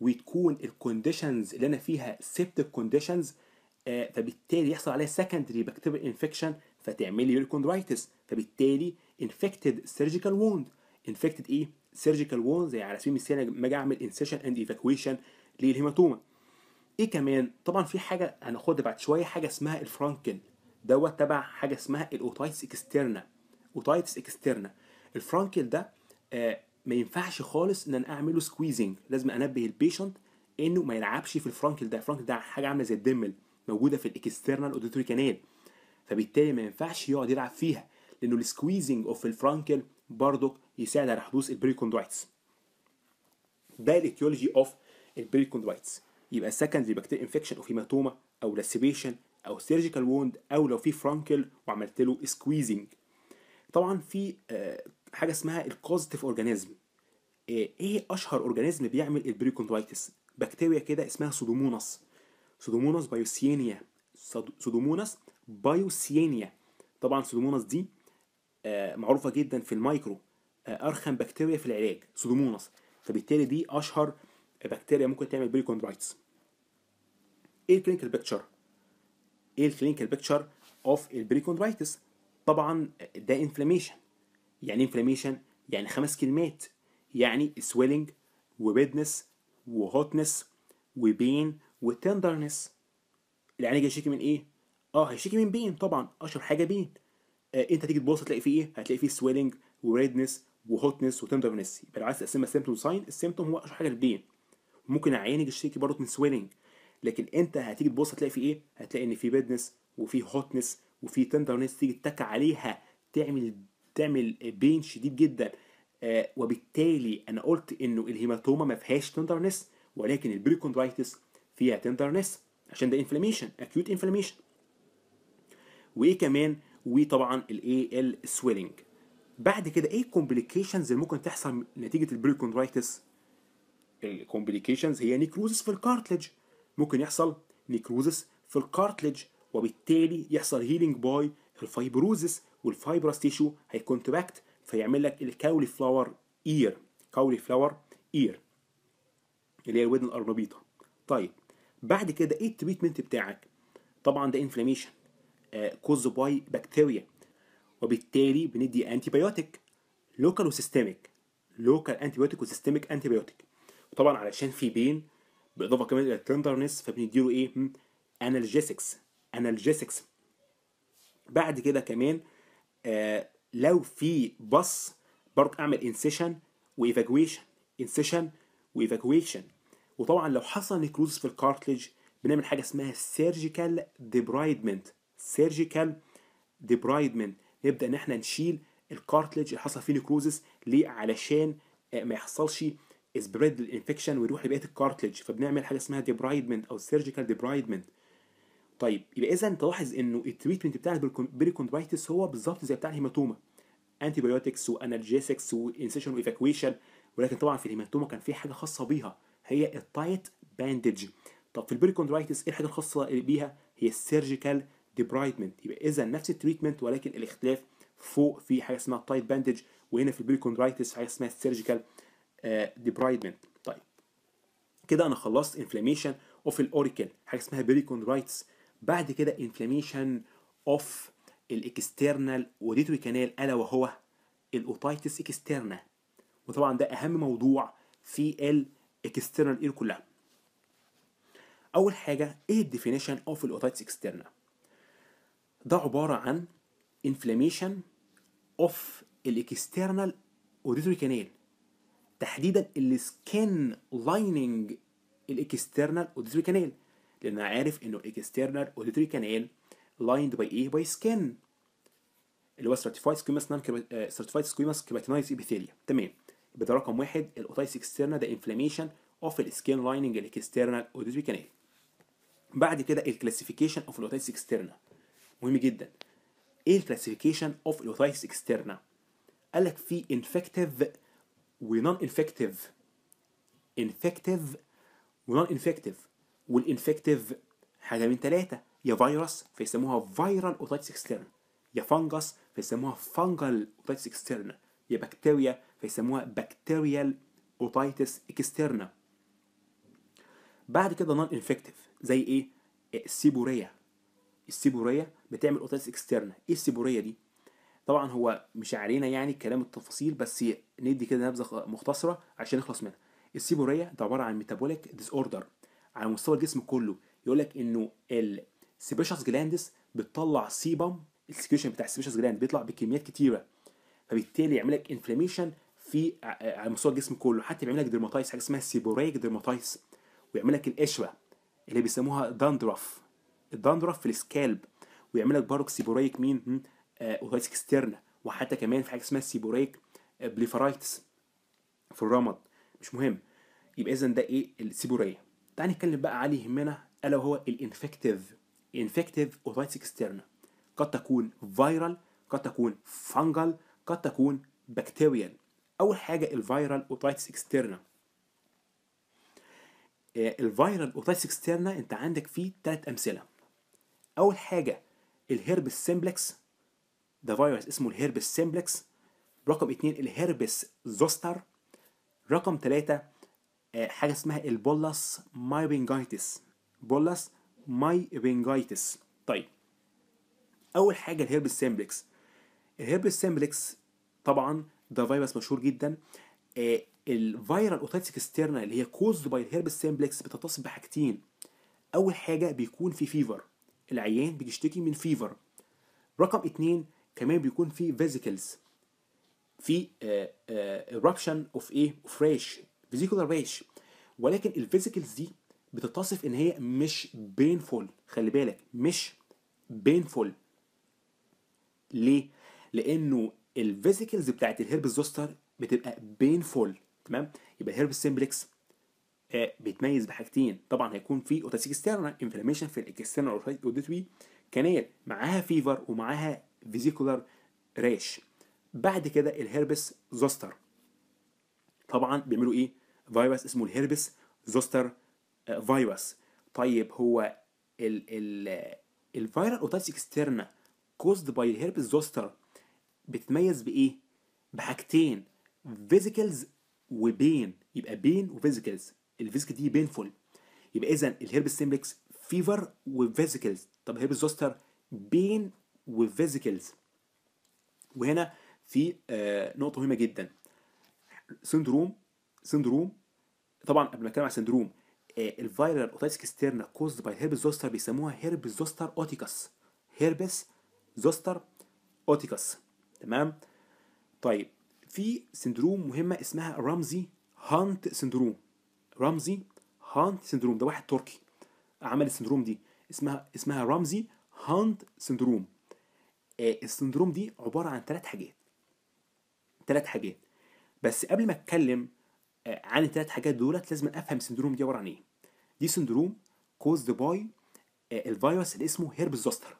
وتكون الكونديشنز اللي انا فيها سيبتك كونديشنز آه، فبالتالي يحصل عليها سكندري بكتيريال انفكشن فتعمل لي بريكوندرايتس فبالتالي انفكتد سيرجيكال ووند انفكتد ايه سيرجيكال وون زي على سبيل المثال لما اجي اعمل انسيشن اند ايفاكويشن للهيماتوما ايه كمان طبعا في حاجه هناخدها بعد شويه حاجه اسمها الفرانكن دوت تبع حاجه اسمها الاوتايتس اكسترنا اوتايتس اكسترنا الفرانكل ده آه ما ينفعش خالص ان انا اعمله سكويزنج لازم انبه البيشنت انه ما يلعبش في الفرانكل ده الفرانكل ده حاجه عامله زي الدمل موجوده في الاكسترنال اوديتوري كانال فبالتالي ما ينفعش يقعد يلعب فيها لانه السكويزنج اوف الفرانكل برضه يساعد على حدوث البريكوندوايتس ده الاتيولوجي اوف البريكوندوايتس يبقى سكندري بكتيريا انفكشن او هيماتوما او لاسيبيشن او سيرجيكال ووند او لو في فرانكل وعملت له سكويزنج طبعا في آه، حاجه اسمها الكوزيتيف اورجانيزم آه، ايه اشهر اورجانيزم بيعمل البريكوندوايتس بكتيريا كده اسمها سودوموناس سودوموناس بايوسيانيا سودوموناس بايوسيانيا طبعا سودوموناس دي آه، معروفه جدا في المايكرو ارخم بكتيريا في العلاج سودوموناس فبالتالي دي اشهر بكتيريا ممكن تعمل بريكوندرايتس ايه الكلينيكال بيكتشر ايه الكلينيكال بيكتشر اوف البريكوندرايتس طبعا ده انفلاميشن يعني انفلاميشن يعني خمس كلمات يعني سويلنج وبيدنس وهوتنس وبين وتندرنس العلاج هيشتكي من ايه اه هيشتكي من بين طبعا اشهر حاجه بين آه انت تيجي تبص تلاقي فيه ايه هتلاقي فيه سويلنج وريدنس وهوتنس وتندرنس يبقى لو عايز تقسمها سيمتوم ساين السيمتوم هو اشهر حاجه البين ممكن اعالج الشيك برضه من سويلنج لكن انت هتيجي تبص هتلاقي في ايه هتلاقي ان في بيدنس وفي هوتنس وفي تندرنس تيجي تتك عليها تعمل تعمل بين شديد جدا آه وبالتالي انا قلت انه الهيماتوما ما فيهاش تندرنس ولكن البريكوندرايتس فيها تندرنس عشان ده انفلاميشن اكيوت انفلاميشن وايه كمان وطبعا الايه السويلنج بعد كده ايه الكومبليكيشنز اللي ممكن تحصل نتيجه البريكوندرايتس الكومبليكيشنز هي نيكروزس في الكارتلج ممكن يحصل نيكروزس في الكارتلج وبالتالي يحصل هيلينج باي الفايبروزس والفايبرس تيشو هيكونتراكت فيعمل لك الكاولي فلاور اير كاولي فلاور اير اللي هي الودن القرنبيطه طيب بعد كده ايه التريتمنت بتاعك طبعا ده انفلاميشن كوز باي بكتيريا وبالتالي بندي انتي بايوتيك لوكال وسيستميك لوكال انتي بايوتيك وسيستميك انتي بايوتيك وطبعا علشان في بين بالاضافه كمان الى التندرنس فبنديله ايه انالجيسكس انالجيسكس بعد كده كمان آه لو في بص برضه اعمل انسيشن وايفاكويشن انسيشن وايفاكويشن وطبعا لو حصل نكروز في الكارتلج بنعمل حاجه اسمها سيرجيكال ديبرايدمنت سيرجيكال ديبرايدمنت نبدا ان احنا نشيل الكارتلج اللي حصل فيه نيكروزس ليه علشان آه، ما يحصلش سبريد الانفكشن ويروح لبقيه الكارتلج فبنعمل حاجه اسمها ديبرايدمنت او سيرجيكال ديبرايدمنت طيب يبقى اذا تلاحظ انه التريتمنت بتاع البريكوندرايتس هو بالظبط زي بتاع الهيماتوما انتي بايوتكس وانالجيسكس وانسيشن وايفاكويشن ولكن طبعا في الهيماتوما كان في حاجه خاصه بيها هي التايت باندج طب في البريكوندرايتس ايه الحاجه الخاصه بيها هي السيرجيكال ديبرايدمنت يبقى اذا نفس التريتمنت ولكن الاختلاف فوق في حاجه اسمها تايت باندج وهنا في البريكوندرايتس حاجه اسمها السيرجيكال آه، ديبرايدمنت طيب كده انا خلصت انفلاميشن اوف الاوريكل حاجه اسمها بريكوندرايتس بعد كده انفلاميشن اوف الاكسترنال وديتوي كانال الا وهو الاوتايتس اكسترنا وطبعا ده اهم موضوع في الاكسترنال اير كلها اول حاجه ايه الديفينيشن اوف الاوتايتس اكسترنال ده عبارة عن inflammation of الاكسترنال اوديتوري كانال تحديدا السكين لايننج الاكسترنال اوديتوري كانال لان انا عارف انه الاكسترنال اوديتوري كانال لايند باي ايه باي skin اللي هو سيرتيفايد سكويمس نان سيرتيفايد سكويمس كيباتينايز ابيثيليا تمام يبقى ده رقم واحد الاوتايس اكسترنال ده انفلاميشن اوف السكين لايننج الاكسترنال اوديتوري كانال بعد كده الكلاسيفيكيشن اوف الاوتايس اكسترنال مهم جدا ايه الكلاسيفيكيشن اوف الاوثايتس اكسترنا قال لك في انفكتيف ونون انفكتيف انفكتيف ونون انفكتيف والانفكتيف حاجه من ثلاثه يا فيروس فيسموها فيرال اوتايتس اكسترنا يا فانجس فيسموها فانجل اوتايتس اكسترنا يا بكتيريا فيسموها بكتيريال اوتايتس اكسترنا بعد كده نون انفكتيف زي ايه السيبوريا السيبوريه بتعمل اوتيتس اكسترنا ايه السيبوريه دي طبعا هو مش علينا يعني كلام التفاصيل بس ندي كده نبذه مختصره عشان نخلص منها السيبوريه ده عباره عن ميتابوليك ديس اوردر على مستوى الجسم كله يقول لك انه السبيشس جلاندس بتطلع سيبم السكريشن بتاع السبيشس جلاند بيطلع بكميات كتيره فبالتالي يعمل لك انفلاميشن في على مستوى الجسم كله حتى بيعمل لك ديرماتايس حاجه اسمها سيبوريك ديرماتايس ويعمل لك القشره اللي بيسموها داندرف الدندرف في السكالب ويعمل لك برضه سيبورايك مين اوتيتس آه، اكسترنا وحتى كمان في حاجه اسمها سيبورايك آه، بليفرايتس في الرمد مش مهم يبقى اذا ده ايه السيبوريه تعال نتكلم بقى عليه يهمنا الا وهو الانفكتيف انفكتيف اوتيتس اكسترنا قد تكون فيرال قد تكون فانجل قد تكون بكتيريال اول حاجه الفيرال اوتيتس اكسترنا الفيرال آه، اوتيتس اكسترنا انت عندك فيه ثلاث امثله اول حاجه الهربس سيمبلكس ده فيروس اسمه الهربس سيمبلكس رقم اتنين الهربس زوستر رقم تلاتة آه، حاجة اسمها البولاس مايبنجايتس بولاس مايبنجايتس طيب أول حاجة الهربس سيمبلكس الهربس سيمبلكس طبعا ده فيروس مشهور جدا آه، الفيرال اوتيتس اكسترنا اللي هي كوزد باي الهربس سيمبلكس بتتصل بحاجتين أول حاجة بيكون في فيفر العيان بيشتكي من فيفر رقم اتنين كمان بيكون في فيزيكلز في آه، آه، eruption اوف ايه اوف ريش فيزيكولار ريش ولكن الفيزيكلز دي بتتصف ان هي مش بينفول خلي بالك مش بينفول ليه لانه الفيزيكلز بتاعت الهيربس زوستر بتبقى بينفول تمام يبقى هيربس سيمبلكس آه، بيتميز بحاجتين طبعا هيكون في اوتاسيك اكسترنا انفلاميشن في الاكسترنال اوديتوري كانال معاها فيفر ومعاها فيزيكولار راش بعد كده الهربس زوستر طبعا بيعملوا ايه فيروس اسمه الهربس زوستر فيروس آه، طيب هو ال ال الفيرال اوتاسيك اكسترنا كوزد باي الهربس زوستر بتتميز بايه بحاجتين فيزيكلز وبين يبقى بين وفيزيكلز الفيزك دي بينفول يبقى اذا الهيرب سيمبلكس فيفر وفيزيكلز طب هيربس زوستر بين وفيزيكلز وهنا في آه، نقطه مهمه جدا سندروم سندروم طبعا قبل ما اتكلم على سندروم آه الفايرال اوتيتس اكسترنا كوزد باي هيرب زوستر بيسموها هيرب زوستر اوتيكس هيربس زوستر اوتيكس تمام طيب في سندروم مهمه اسمها رمزي هانت سندروم رمزي هانت سندروم ده واحد تركي عمل السندروم دي اسمها اسمها رمزي هانت سندروم آه، السندروم دي عباره عن ثلاث حاجات ثلاث حاجات بس قبل ما اتكلم آه، عن الثلاث حاجات دولت لازم افهم السندروم دي عباره عن ايه دي سندروم كوزد باي آه، الفيروس اللي اسمه هيربس زوستر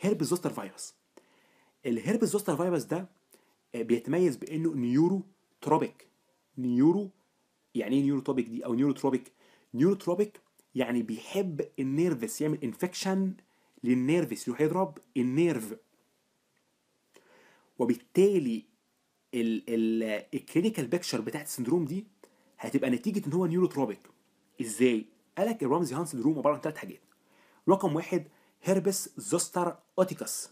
هيربس زوستر فيروس الهيربس زوستر فيروس ده بيتميز بانه نيورو تروبيك نيورو يعني ايه نيوروتوبيك دي او نيوروتروبيك نيوروتروبيك يعني بيحب النيرفس يعمل انفكشن للنيرفس يروح يضرب النيرف وبالتالي الكلينيكال بيكشر بتاعت السندروم دي هتبقى نتيجه ان هو نيوروتروبيك ازاي قالك الرمزي هان سندروم عباره عن ثلاث حاجات رقم واحد هيربس زوستر اوتيكس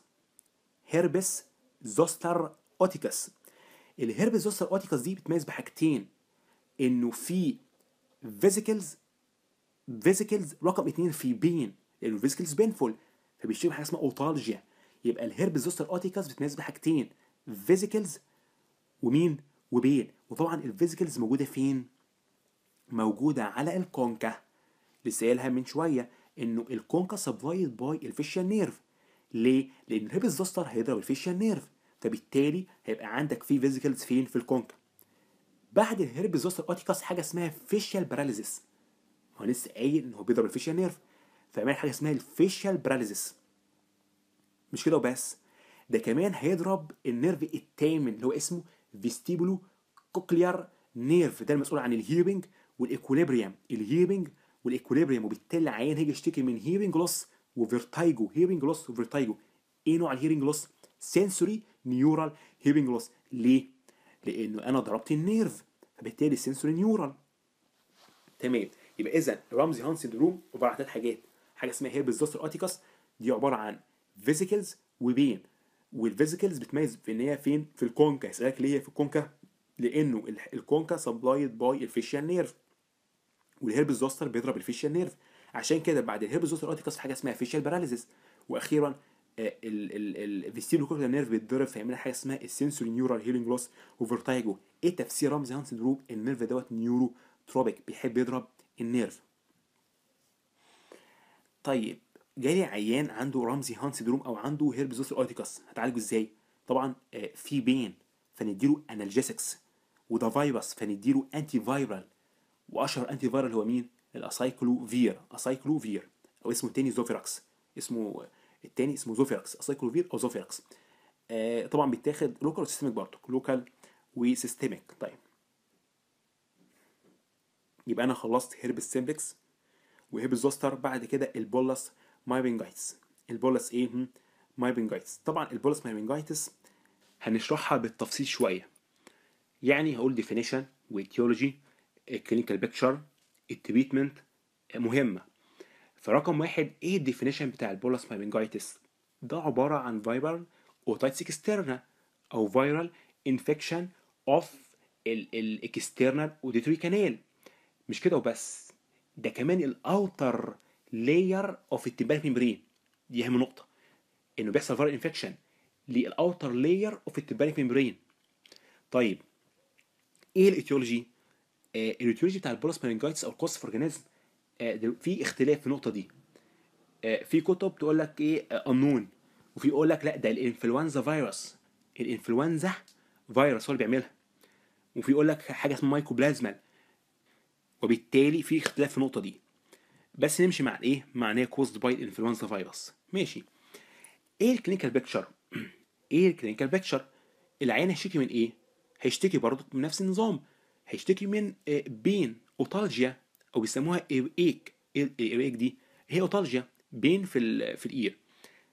هيربس زوستر اوتيكس الهيربس زوستر اوتيكس دي بتميز بحاجتين انه في فيزيكلز فيزيكلز رقم اثنين في بين لانه فيزيكلز بينفول فبيشتكي من حاجه اسمها اوتالجيا يبقى الهيرب زوستر اوتيكاس بتناسب حاجتين فيزيكلز ومين وبين وطبعا الفيزيكلز موجوده فين موجوده على الكونكا لسه قايلها من شويه انه الكونكا سبلايد باي الفيشيال نيرف ليه لان الهيرب زوستر هيضرب الفيشيال نيرف فبالتالي هيبقى عندك في فيزيكلز فين في الكونكا بعد الهرب زوستر اوتيكاس حاجه اسمها فيشيال باراليزيس هو لسه قايل ان هو بيضرب الفيشيال نيرف فعمل حاجه اسمها الفيشيال باراليزيس مش كده وبس ده كمان هيضرب النيرف التامن اللي هو اسمه فيستيبولو كوكليار نيرف ده المسؤول عن الهيرنج والايكوليبريم الهيرنج والايكوليبريم وبالتالي العيان هيجي يشتكي من هيرنج لوس وفيرتايجو هيرنج لوس وفيرتايجو ايه نوع الهيرنج لوس سنسوري نيورال هيرنج لوس ليه لانه انا ضربت النيرف فبالتالي السنسوري نيورال تمام يبقى اذا رمزي هان سيندروم عباره عن ثلاث حاجات حاجه اسمها هيربس بالزاستر اوتيكاس دي عباره عن فيزيكلز وبين والفيزيكلز بتميز في ان هي فين في الكونكا يسالك ليه هي في الكونكا لانه الكونكا سبلايد باي الفيشيال نيرف والهيربس زوستر بيضرب الفيشيال نيرف عشان كده بعد الهيربس زوستر اوتيكاس في حاجه اسمها فيشيال باراليزيس واخيرا الفيستيلو كورتيكال نيرف بيتضرب فيعمل حاجه اسمها السنسوري نيورال هيلينج لوس وفرتايجو ايه تفسير رمز هانس دروب النيرف دوت نيورو تروبيك بيحب يضرب النيرف طيب جالي عيان عنده رمزي هان سيدروم او عنده هيربزوس اوتيكاس هتعالجه ازاي طبعا آه، في بين فنديله انالجيسكس وده فيروس فنديله انتي فايرال واشهر انتي فايرال هو مين الاسايكلوفير اسايكلوفير او اسمه تاني زوفيراكس اسمه التاني اسمه زوفيركس اسايكلوفير او زوفيركس آه طبعا بيتاخد لوكال وسيستميك برضه لوكال وسيستميك طيب يبقى انا خلصت هيرب السيمبلكس وهرب الزوستر بعد كده البولس مايبنجايتس البولس ايه مايبنجايتس طبعا البولس مايبنجايتس هنشرحها بالتفصيل شويه يعني هقول ديفينيشن وايتيولوجي الكلينيكال بيكتشر التريتمنت مهمه فرقم واحد ايه الديفينيشن بتاع البولس مايمنجايتس ده عبارة عن فايرال اوتايتس اكسترنا او فايرال انفكشن اوف الاكسترنال اوديتوري كانال مش كده وبس ده كمان الاوتر لاير اوف التمبالك ميمبرين دي اهم نقطه انه بيحصل فايرال انفكشن للاوتر لاير اوف التمبالك ميمبرين طيب ايه الايتيولوجي آه، الايتيولوجي بتاع البولس مانجايتس او القصف اورجانيزم آه، في اختلاف في النقطه دي آه، في كتب تقول لك ايه انون آه، وفي يقول لك لا ده الانفلونزا فيروس الانفلونزا فيروس هو اللي بيعملها وفي يقول لك حاجه اسمها مايكوبلازمال وبالتالي في اختلاف في النقطه دي بس نمشي مع ايه معناه كوزد باي الانفلونزا فيروس ماشي ايه الكلينيكال بيكتشر [clears throat] ايه الكلينيكال بيكتشر العيان هيشتكي من ايه هيشتكي برضه من نفس النظام هيشتكي من بين اوتالجيا او بيسموها ايريك الايريك دي هي اوتالجيا بين في ال في الاير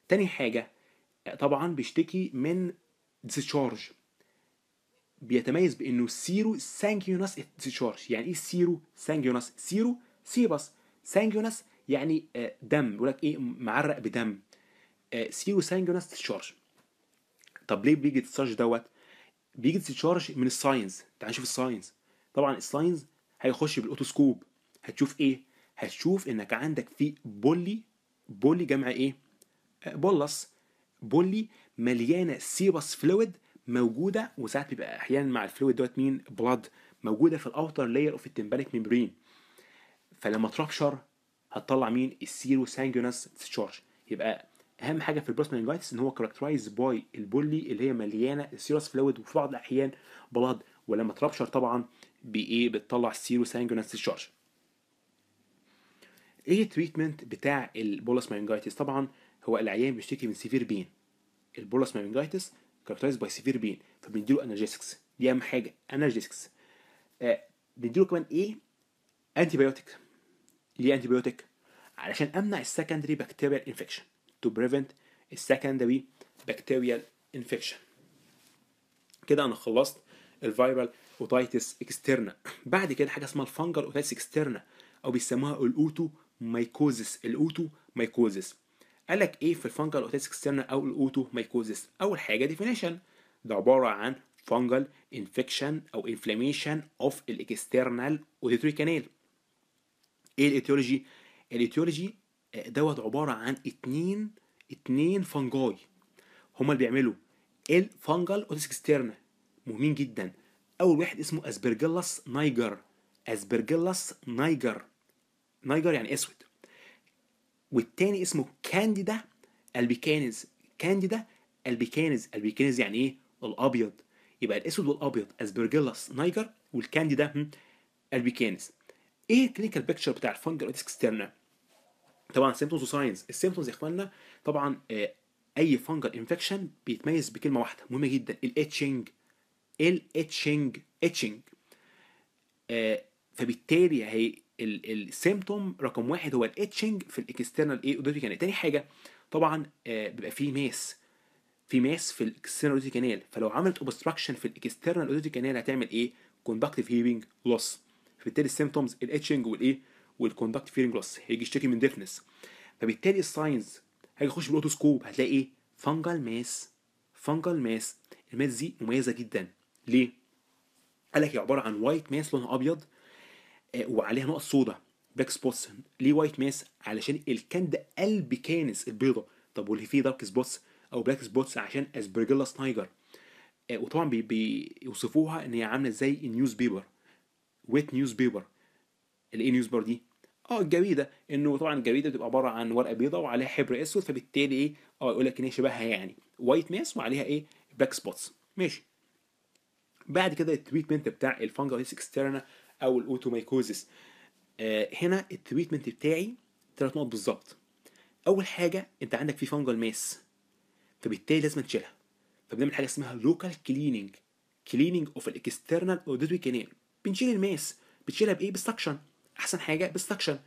تاني حاجه طبعا بيشتكي من ديسشارج بيتميز بانه سيرو سانجيوناس ديسشارج يعني ايه سيرو سانجيوناس سيرو سيبس سانجيوناس يعني آه، دم بيقول لك ايه معرق بدم آه، سيرو سانجيوناس ديسشارج طب ليه بيجي ديسشارج دوت بيجي ديسشارج من الساينز تعال نشوف الساينز طبعا الساينز هيخش بالاوتوسكوب هتشوف ايه هتشوف انك عندك في بولي بولي جمع ايه آه، بولس بولي مليانه سيبس فلويد موجوده وساعات بيبقى احيانا مع الفلويد دوت مين بلاد موجوده في الاوتر لاير اوف التمبانيك ميمبرين فلما ترابشر هتطلع مين السيرو سانجونس تشارج يبقى اهم حاجه في مينجايتس ان هو كاركترايز باي البولي اللي هي مليانه سيروس فلويد وفي بعض الاحيان بلاد ولما ترابشر طبعا بايه بتطلع سيرو سانجونس تشارج ايه التريتمنت بتاع البولس ماينجايتس طبعا هو العيان بيشتكي من سيفير بين البولس ماينجايتس كاركترايز باي سيفير بين فبنديله انرجيسكس دي اهم حاجه انرجيسكس آه، بنديله كمان ايه انتي بايوتيك ليه انتي بايوتيك علشان امنع السكندري بكتيريال انفكشن تو بريفنت السكندري بكتيريال انفكشن كده انا خلصت الفيرال اوتايتس اكسترنا بعد كده حاجه اسمها الفنجل اوتايتس اكسترنا او بيسموها الاوتو مايكوزيس الاوتو مايكوزيس قال لك ايه في الفانجل اوتيس اكسترنال او الاوتو مايكوزيس اول حاجه ديفينيشن ده عباره عن فانجل انفكشن او انفلاميشن اوف الاكسترنال اوديتوري كانال ايه الايتيولوجي الايتيولوجي آه، دوت عباره عن اتنين اتنين فانجاي هما اللي بيعملوا الفانجل اوتيس اكسترنا مهمين جدا اول واحد اسمه اسبرجيلاس نايجر اسبرجيلاس نايجر نايجر يعني اسود والتاني اسمه كانديدا البيكانز كانديدا البيكانز البيكانز يعني ايه الابيض يبقى الاسود والابيض اسبرجيلاس نايجر والكانديدا البيكانز ايه الكلينيكال بيكتشر بتاع الفنجر ديسك اكسترنا طبعا سيمتومز وساينز السيمتومز يا اخوانا طبعا آه، اي فنجر انفكشن بيتميز بكلمه واحده مهمه جدا الاتشنج الاتشنج اتشنج فبالتالي هي السيمتوم رقم واحد هو الاتشنج في الاكسترنال ايه اوديتوري كانال تاني حاجه طبعا آه، بيبقى فيه ماس في ماس في الاكسترنال اوديتوري كانال فلو عملت اوبستراكشن في الاكسترنال اوديتوري كانال هتعمل ايه كوندكتيف هيرنج لوس فبالتالي السيمتومز الاتشنج والايه والكوندكتيف هيرنج لوس هيجي يشتكي من ديفنس فبالتالي الساينز هاجي اخش بالاوتوسكوب هتلاقي ايه فانجل ماس فانجل ماس الماس دي مميزه جدا ليه قال لك هي عباره عن وايت ماس لونها ابيض آه، وعليها نقط سودا بلاك سبوتس ليه وايت ماس علشان الكان ده قلب كانس البيضه طب واللي فيه دارك سبوتس او بلاك سبوتس عشان اسبرجيلا آه، سنايجر وطبعا بي بيوصفوها ان هي عامله زي النيوز بيبر ويت نيوز بيبر الايه نيوز بيبر دي اه الجريده انه طبعا الجريده بتبقى عباره عن ورقه بيضاء وعليها حبر اسود فبالتالي ايه اه يقول لك ان هي شبهها يعني وايت ماس وعليها ايه بلاك سبوتس ماشي بعد كده التريتمنت بتاع الفانجايس اكسترنا او الاوتوميكوزيس آه هنا التريتمنت بتاعي ثلاث نقط بالظبط اول حاجه انت عندك في فانجل ماس فبالتالي لازم تشيلها فبنعمل حاجه اسمها لوكال كليننج كليننج اوف الاكسترنال اوديتوري كانال بنشيل الماس بتشيلها بايه بالسكشن احسن حاجه بالسكشن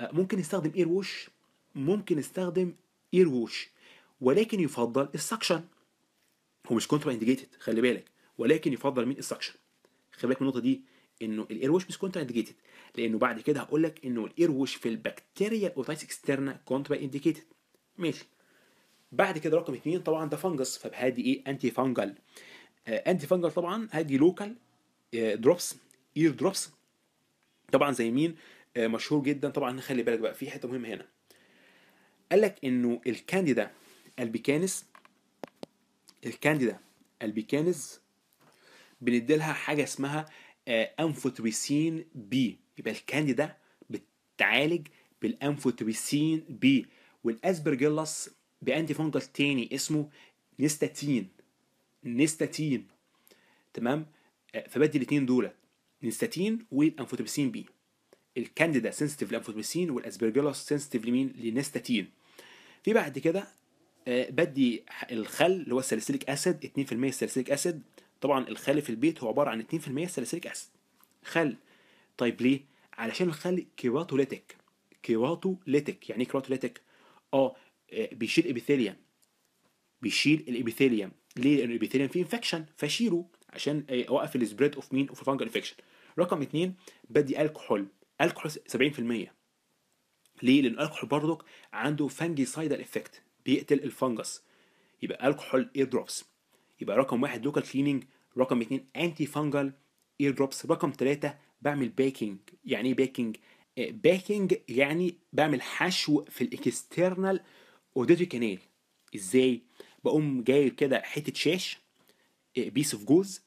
آه ممكن نستخدم اير ووش ممكن نستخدم اير ووش ولكن يفضل السكشن هو مش كونترا انديكيتد خلي بالك ولكن يفضل مين السكشن خلي بالك من النقطه دي انه الاير ووش مش انديكيتد لانه بعد كده هقول لك انه الاير ووش في البكتيريا اوتايس اكسترنا كونترا انديكيتد ماشي بعد كده رقم اثنين طبعا ده فانجس فبهادي ايه انتي فانجل آه انتي فانجل طبعا هادي لوكال آه دروبس اير دروبس طبعا زي مين آه مشهور جدا طبعا خلي بالك بقى في حته مهمه هنا قال لك انه الكانديدا البيكانس الكانديدا البيكانس بنديلها حاجه اسمها الانفوتريسين بي يبقى الكانديدا بتعالج بالانفوتريسين بي والاسبرجيلس بانتي فونجل تاني اسمه نيستاتين نيستاتين تمام آه، فبدي الاثنين دول نيستاتين والانفوتريسين بي الكانديدا سنسيتيف للانفوتريسين والاسبرجيلس سنسيتيف لمين لنيستاتين في بعد كده آه، بدي الخل اللي هو الساليسيليك اسيد 2% ساليسيليك اسيد طبعا الخل في البيت هو عباره عن 2% ساليسيليك اسيد خل طيب ليه علشان الخل كيراتوليتيك كيراتوليتيك يعني ايه كيراتوليتيك آه،, اه بيشيل ابيثيليوم بيشيل الابيثيليوم ليه لان الابيثيليوم فيه انفكشن فشيله عشان اوقف السبريد اوف مين اوف فانجل انفكشن رقم اثنين بدي الكحول الكحول 70% ليه؟ لأن الكحول برضك عنده فانجي سايدال افكت بيقتل الفنجس يبقى الكحول اير دروبس يبقى رقم واحد لوكال كليننج رقم اتنين انتي فانجل اير دروبس رقم تلاتة بعمل باكينج يعني ايه باكينج باكينج يعني بعمل حشو في الاكسترنال اوديتي كانال ازاي بقوم جايب كده حته شاش بيس اوف جوز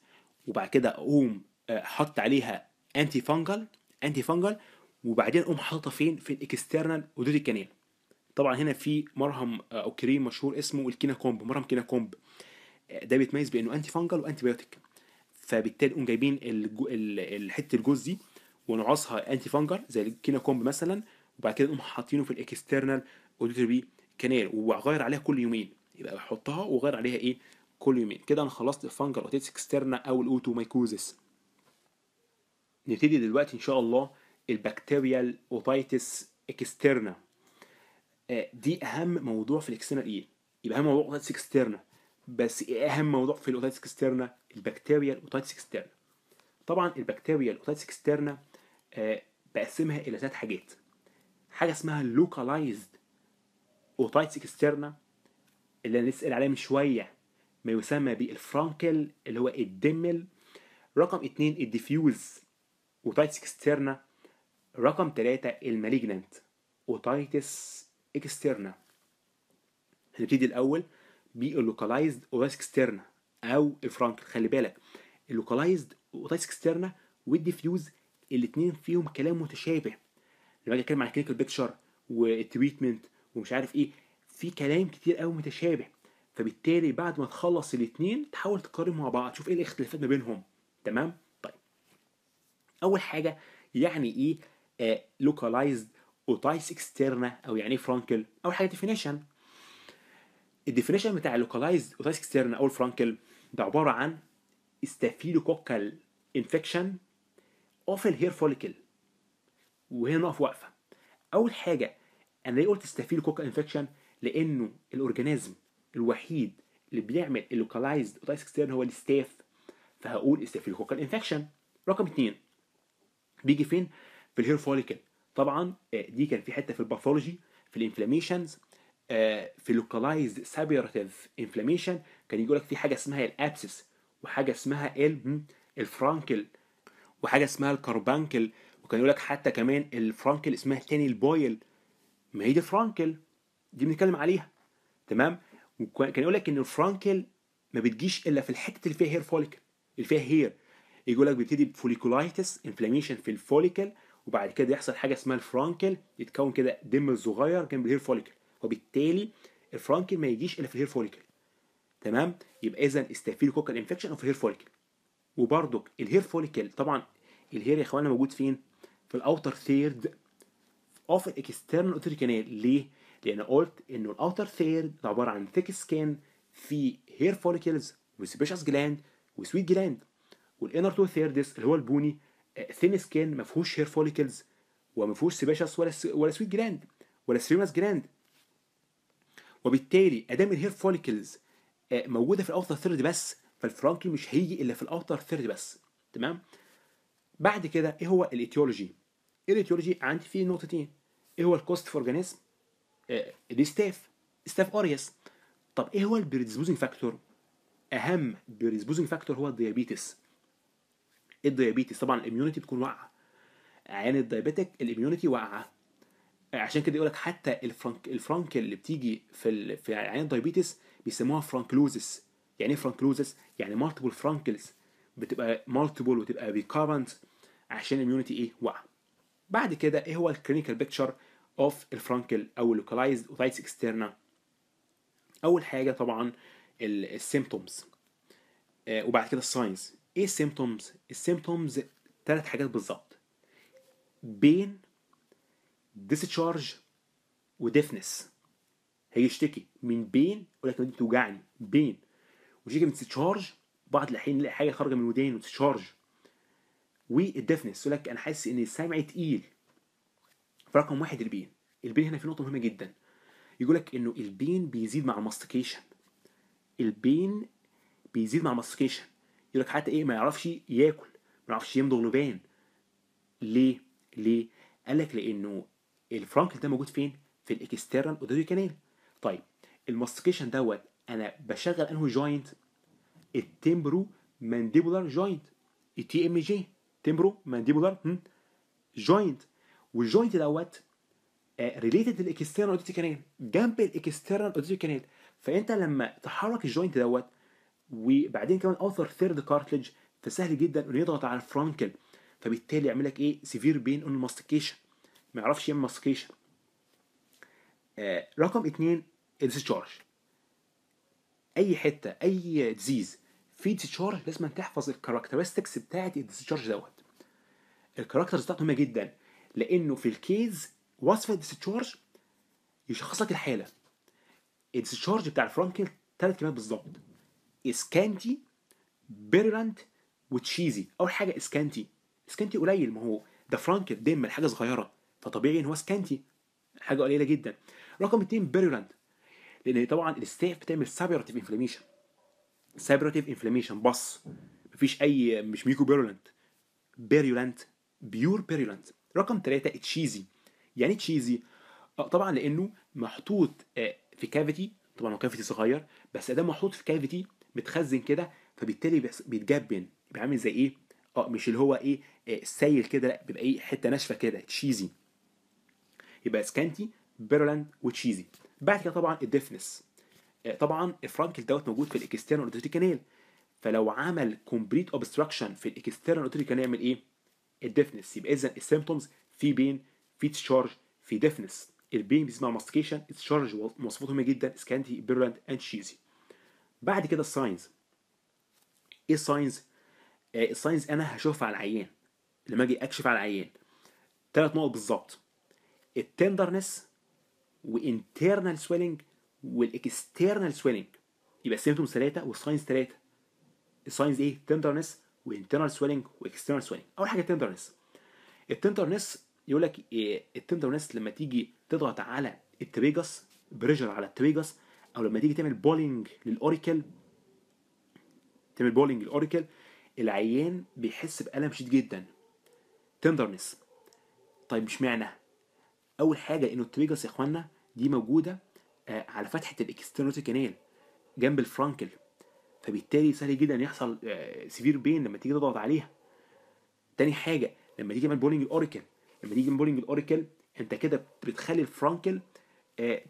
وبعد كده اقوم آه، حط عليها انتي فانجل انتي فانجل وبعدين اقوم حاططها فين في الاكسترنال اوديتي كانال طبعا هنا في مرهم آه، او كريم مشهور اسمه الكينا كومب مرهم كينا كومب ده بيتميز بانه انتي فانجل وانتي بايوتيك فبالتالي نقوم جايبين الحته الجوز دي ونعصها انتي فانجل زي الكينا كومب مثلا وبعد كده نقوم حاطينه في الاكسترنال اوديتوري كانال وغير عليها كل يومين يبقى بحطها وغير عليها ايه كل يومين كده انا خلصت الفانجل اوتيتس اكسترنا او الاوتوميكوزس نبتدي دلوقتي ان شاء الله البكتيريال اوتيتس اكسترنا دي اهم موضوع في الاكسترنال ايه يبقى اهم موضوع اوتيتس اكسترنا بس ايه اهم موضوع في الاوتيتس اكسترنا البكتيريا الاوتيتس اكسترنا طبعا البكتيريا الاوتيتس اكسترنا آه بقسمها الى ثلاث حاجات حاجه اسمها لوكالايزد اوتيتس اكسترنا اللي هنسال عليه من شويه ما يسمى بالفرانكل اللي هو الدمل رقم اتنين الديفيوز اوتيتس اكسترنا رقم تلاتة الماليجنانت اوتيتس اكسترنا هنبتدي الاول باللوكالايزد اوتاسك ستيرنا او الفرانكل خلي بالك اللوكالايزد اوتاسك ستيرنا والديفيوز الاثنين فيهم كلام متشابه لما اجي اتكلم عن كلينيكال بيكتشر والتريتمنت ومش عارف ايه في كلام كتير قوي متشابه فبالتالي بعد ما تخلص الاثنين تحاول تقارن مع بعض تشوف ايه الاختلافات ما بينهم تمام طيب اول حاجه يعني ايه لوكالايزد آه، اوتايس اكسترنا او يعني ايه فرانكل اول حاجه ديفينيشن الديفينيشن بتاع اللوكالايز اوتايس كستيرن او الفرانكل ده عباره عن ستافيلوكوكال انفكشن اوف الهير فوليكل وهنا نقف واقفه اول حاجه انا ليه قلت ستافيلوكوكال انفكشن لانه الاورجانيزم الوحيد اللي بيعمل اللوكالايزد اوتايس كستيرن هو الستاف فهقول ستافيلوكوكال انفكشن رقم اتنين بيجي فين في الهير فوليكل طبعا آه، دي كان في حته في الباثولوجي في الانفلاميشنز آه، في localized سابيراتيف انفلاميشن كان يقول لك في حاجه اسمها الابسس وحاجه اسمها الفرانكل وحاجه اسمها الكربانكل وكان يقول لك حتى كمان الفرانكل اسمها تاني البويل ما هي دي فرانكل دي بنتكلم عليها تمام وكان يقول لك ان الفرانكل ما بتجيش الا في الحته اللي فيها هير فوليكل اللي فيها هير يقول لك بيبتدي بفوليكولايتس انفلاميشن في الفوليكل وبعد كده يحصل حاجه اسمها الفرانكل يتكون كده دم صغير جنب الهير فوليكل وبالتالي الفرانكل ما يجيش الا في الهير فوليكل تمام يبقى اذا كوكال انفكشن اوف الهير فوليكل وبرضك الهير فوليكل طبعا الهير يا اخوانا موجود فين في الاوتر ثيرد اوف الاكسترنال اوتر كانال ليه لان قلت ان الاوتر ثيرد عباره عن ثيك سكن في هير فوليكلز وسبيشس جلاند وسويت جلاند والانر تو ثيردس اللي هو البوني ثين آه، سكن ما فيهوش هير فوليكلز وما فيهوش سبيشس ولا ولا سويت جلاند ولا سريمس جلاند وبالتالي ادام الهير فوليكلز آه، موجوده في الاوتر ثيرد بس فالفرونتال مش هيجي الا في الاوتر ثيرد بس تمام بعد كده ايه هو الايتيولوجي الايتيولوجي عندي فيه نقطتين ايه هو الكوست في اورجانيزم دي ستاف ستاف اوريس طب ايه هو البريدسبوزنج فاكتور اهم بريدسبوزنج فاكتور هو الديابيتس الديابيتس طبعا الاميونيتي بتكون واقعه عيان الديابيتك الاميونيتي واقعه يعني عشان كده يقول لك حتى الفرانك الفرانك اللي بتيجي في ال... في عيان الدايبيتس بيسموها فرانكلوزس يعني ايه فرانكلوزس يعني مالتيبل فرانكلز بتبقى مالتيبل وتبقى ريكارنت عشان الميونتي ايه وقع. بعد كده ايه هو الكلينيكال بيكتشر اوف الفرانكل او اللوكاليز اوتايتس اكسترنا اول حاجه طبعا السيمبتومز آه، وبعد كده الساينز ايه السيمبتومز السيمبتومز ثلاث حاجات بالظبط بين ديسشارج وديفنس هيشتكي من بين يقول لك دي بتوجعني بين ويشتكي من ديسشارج بعض الاحيان نلاقي حاجه خارجه من ودان وتتشارج والديفنس يقول لك انا حاسس ان السمع تقيل فرقم واحد البين البين هنا في نقطه مهمه جدا يقول لك انه البين بيزيد مع الماستيكيشن البين بيزيد مع الماستيكيشن يقول لك حتى ايه ما يعرفش ياكل ما يعرفش يمضغ لبان ليه ليه قال لك لانه الفرانكل ده موجود فين في الاكسترنال اوديتوري كانال طيب الماستيكيشن دوت انا بشغل انه جوينت التمبرو مانديبولار جوينت التي ام جي تمبرو مانديبولار جوينت والجوينت دوت ريليتد آه، للاكسترنال اوديتوري كانال جنب الاكسترنال اوديتوري كانال فانت لما تحرك الجوينت دوت وبعدين كمان اوثر ثيرد كارتلج فسهل جدا انه يضغط على الفرانكل فبالتالي يعمل لك ايه سيفير بين اون ماستيكيشن ما يعرفش يعمل ماسكيشن آه، رقم اتنين الديسشارج اي حته اي ديزيز في ديسشارج لازم تحفظ الكاركترستكس بتاعه الديسشارج دوت الكاركترز بتاعته مهمه جدا لانه في الكيز وصف الديسشارج يشخص لك الحاله الديسشارج بتاع الفرانكل ثلاث كلمات بالظبط اسكانتي بيرلانت وتشيزي اول حاجه اسكانتي اسكانتي قليل ما هو ده فرانكل دم الحاجه صغيره فطبيعي ان هو سكانتي حاجه قليله جدا رقم اثنين بيرولانت لان طبعا الستاف بتعمل سابيراتيف انفلاميشن سابيراتيف انفلاميشن بص مفيش اي مش ميكو بيرولانت بيرولاند بيور بيرولانت رقم ثلاثة تشيزي يعني تشيزي إيه آه، طبعا لانه محطوط آه، في كافيتي طبعا هو كافيتي صغير بس ده محطوط في كافيتي متخزن كده فبالتالي بيتجبن بيعمل زي ايه اه مش اللي هو ايه آه، سايل كده لا بيبقى ايه حته ناشفه كده تشيزي يبقى سكانتي بيرلاند وتشيزي بعد كده طبعا الديفنس آه، طبعا الفرانكل دوت موجود في الاكسترنال اوتوري كانال فلو عمل كومبليت اوبستراكشن في الاكسترنال اوتوري كانال يعمل ايه؟ الديفنس يبقى اذا السيمبتومز في بين في تشارج في ديفنس البين بيسمع ماستيكيشن تشارج مواصفاته مهمه جدا سكانتي بيرلاند اند تشيزي بعد كده الساينز ايه الساينز؟ الساينز آه، انا هشوفها على العيان لما اجي اكشف على العيان ثلاث نقط بالظبط التندرنس وانترنال سويلنج والاكسترنال سويلنج يبقى السيمتومز ثلاثه والساينز ثلاثه الساينز ايه تندرنس وانترنال سويلنج واكسترنال سويلنج اول حاجه تندرنس التندرنس يقول لك إيه التندرنس لما تيجي تضغط على التريجس بريجر على التريجس او لما تيجي تعمل بولينج للاوريكل تعمل بولينج للاوريكل العيان بيحس بالم شديد جدا تندرنس طيب مش معنى اول حاجه انه التريجرز يا اخوانا دي موجوده آه، على فتحه الاكسترنوتيك كانال جنب الفرانكل فبالتالي سهل جدا يحصل سيفير آه، بين لما تيجي تضغط عليها تاني حاجه لما تيجي تعمل بولينج الاوريكل لما تيجي تعمل بولينج الاوريكل انت كده بتخلي الفرانكل آه،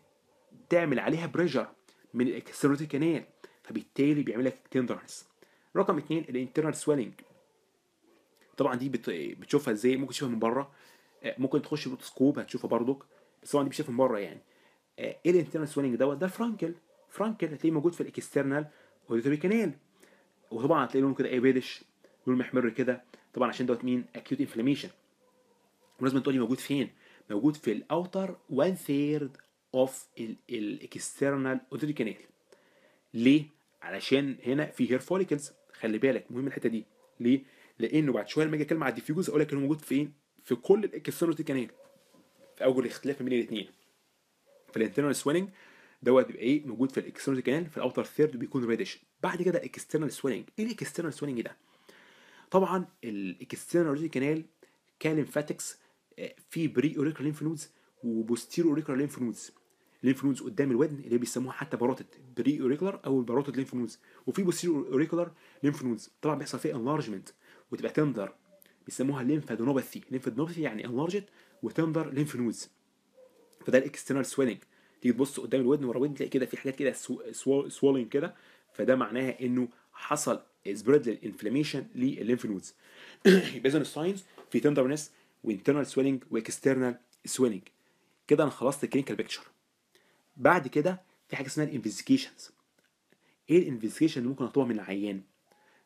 تعمل عليها بريجر من الاكسترنوتيك كانال فبالتالي بيعمل لك تندرنس رقم اتنين الانترنال سويلنج طبعا دي بتشوفها ازاي ممكن تشوفها من بره آه، ممكن تخش بروتوسكوب هتشوفه برضك بس طبعا دي بتشوف من بره يعني آه، ايه الانترنال سويننج دوت ده فرانكل فرانكل هتلاقيه موجود في الاكسترنال اوديتوري كانال وطبعا هتلاقي لون كده ايبيدش لون محمر كده طبعا عشان دوت مين اكيوت انفلاميشن ولازم تقول لي موجود فين موجود في الاوتر 1 ثيرد اوف الاكسترنال اوديتوري كانال ليه علشان هنا في هير فوليكلز خلي بالك مهم الحته دي ليه لانه بعد شويه لما اجي اتكلم على الديفيوز اقول لك انه موجود فين في كل الكريستيانو كانال إيه؟ في اوجه الاختلاف بين الاثنين فالانترنال سويلنج دوت بيبقى ايه موجود في الاكسترنال كانال في الاوتر ثيرد بيكون ريدش بعد كده اكسترنال سويلنج ايه الاكسترنال سويلنج ده طبعا الاكسترنال ريدي كانال كان ليمفاتكس آه، في بري اوريكال لينف نودز وبوستير اوريكال لينف نودز لينف نودز قدام الودن اللي بيسموها حتى باروتد بري اوريكولار او باروتد لينف نودز وفي بوستير اوريكولار لينف نودز طبعا بيحصل فيه انلارجمنت وتبقى تندر بيسموها الليمفادونوباثي الليمفادونوباثي يعني انلارجت وتندر ليمف نودز فده الاكسترنال سويلنج تيجي تبص قدام الودن ورا الودن تلاقي كده في حاجات كده سوالينج سو... كده فده معناها انه حصل سبريد للانفلاميشن للليمف نودز يبقى اذا الساينز في تندرنس وانترنال سويلنج واكسترنال سويلنج كده انا خلصت الكلينيكال بيكتشر بعد كده في حاجه اسمها الانفستيجيشنز ايه الانفستيجيشن اللي ممكن اطلبها من العيان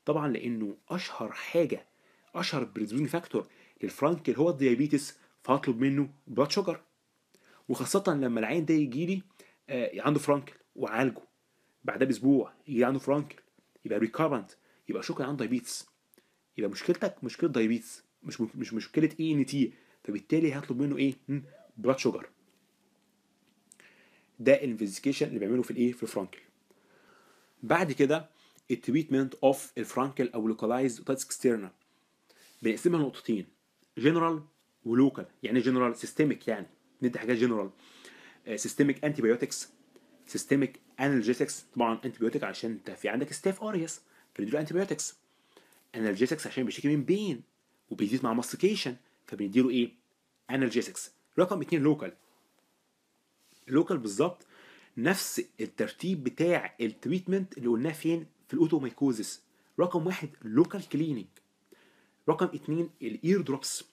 طبعا لانه اشهر حاجه اشهر بريزوين فاكتور للفرانك اللي هو الديابيتس فهطلب منه بلاد شوجر وخاصه لما العين ده يجي لي آه عنده فرانكل وعالجه بعدها باسبوع يجي عنده فرانكل يبقى ريكارنت يبقى شكرا عنده دايبيتس يبقى مشكلتك مشكله دايبيتس مش مش مشكله اي ان تي فبالتالي هطلب منه ايه بلاد شوجر ده الانفستيجيشن اللي بيعمله في الايه في الفرانكل بعد كده التريتمنت اوف الفرانكل او لوكاليز اوتيتس اكسترنال بنقسمها نقطتين جنرال ولوكال يعني جنرال سيستميك يعني ندي حاجات جنرال سيستميك انتي بايوتكس سيستميك انالجيتكس طبعا انتي بايوتيك عشان انت في عندك ستاف اريس فبنديله انتي بايوتكس انالجيتكس عشان بيشتكي من بين وبيزيد مع ماستيكيشن فبنديله ايه انالجيتكس رقم اتنين لوكال لوكال بالظبط نفس الترتيب بتاع التريتمنت اللي قلناه فين في الاوتوميكوزس رقم واحد لوكال كليننج رقم اثنين الاير دروبس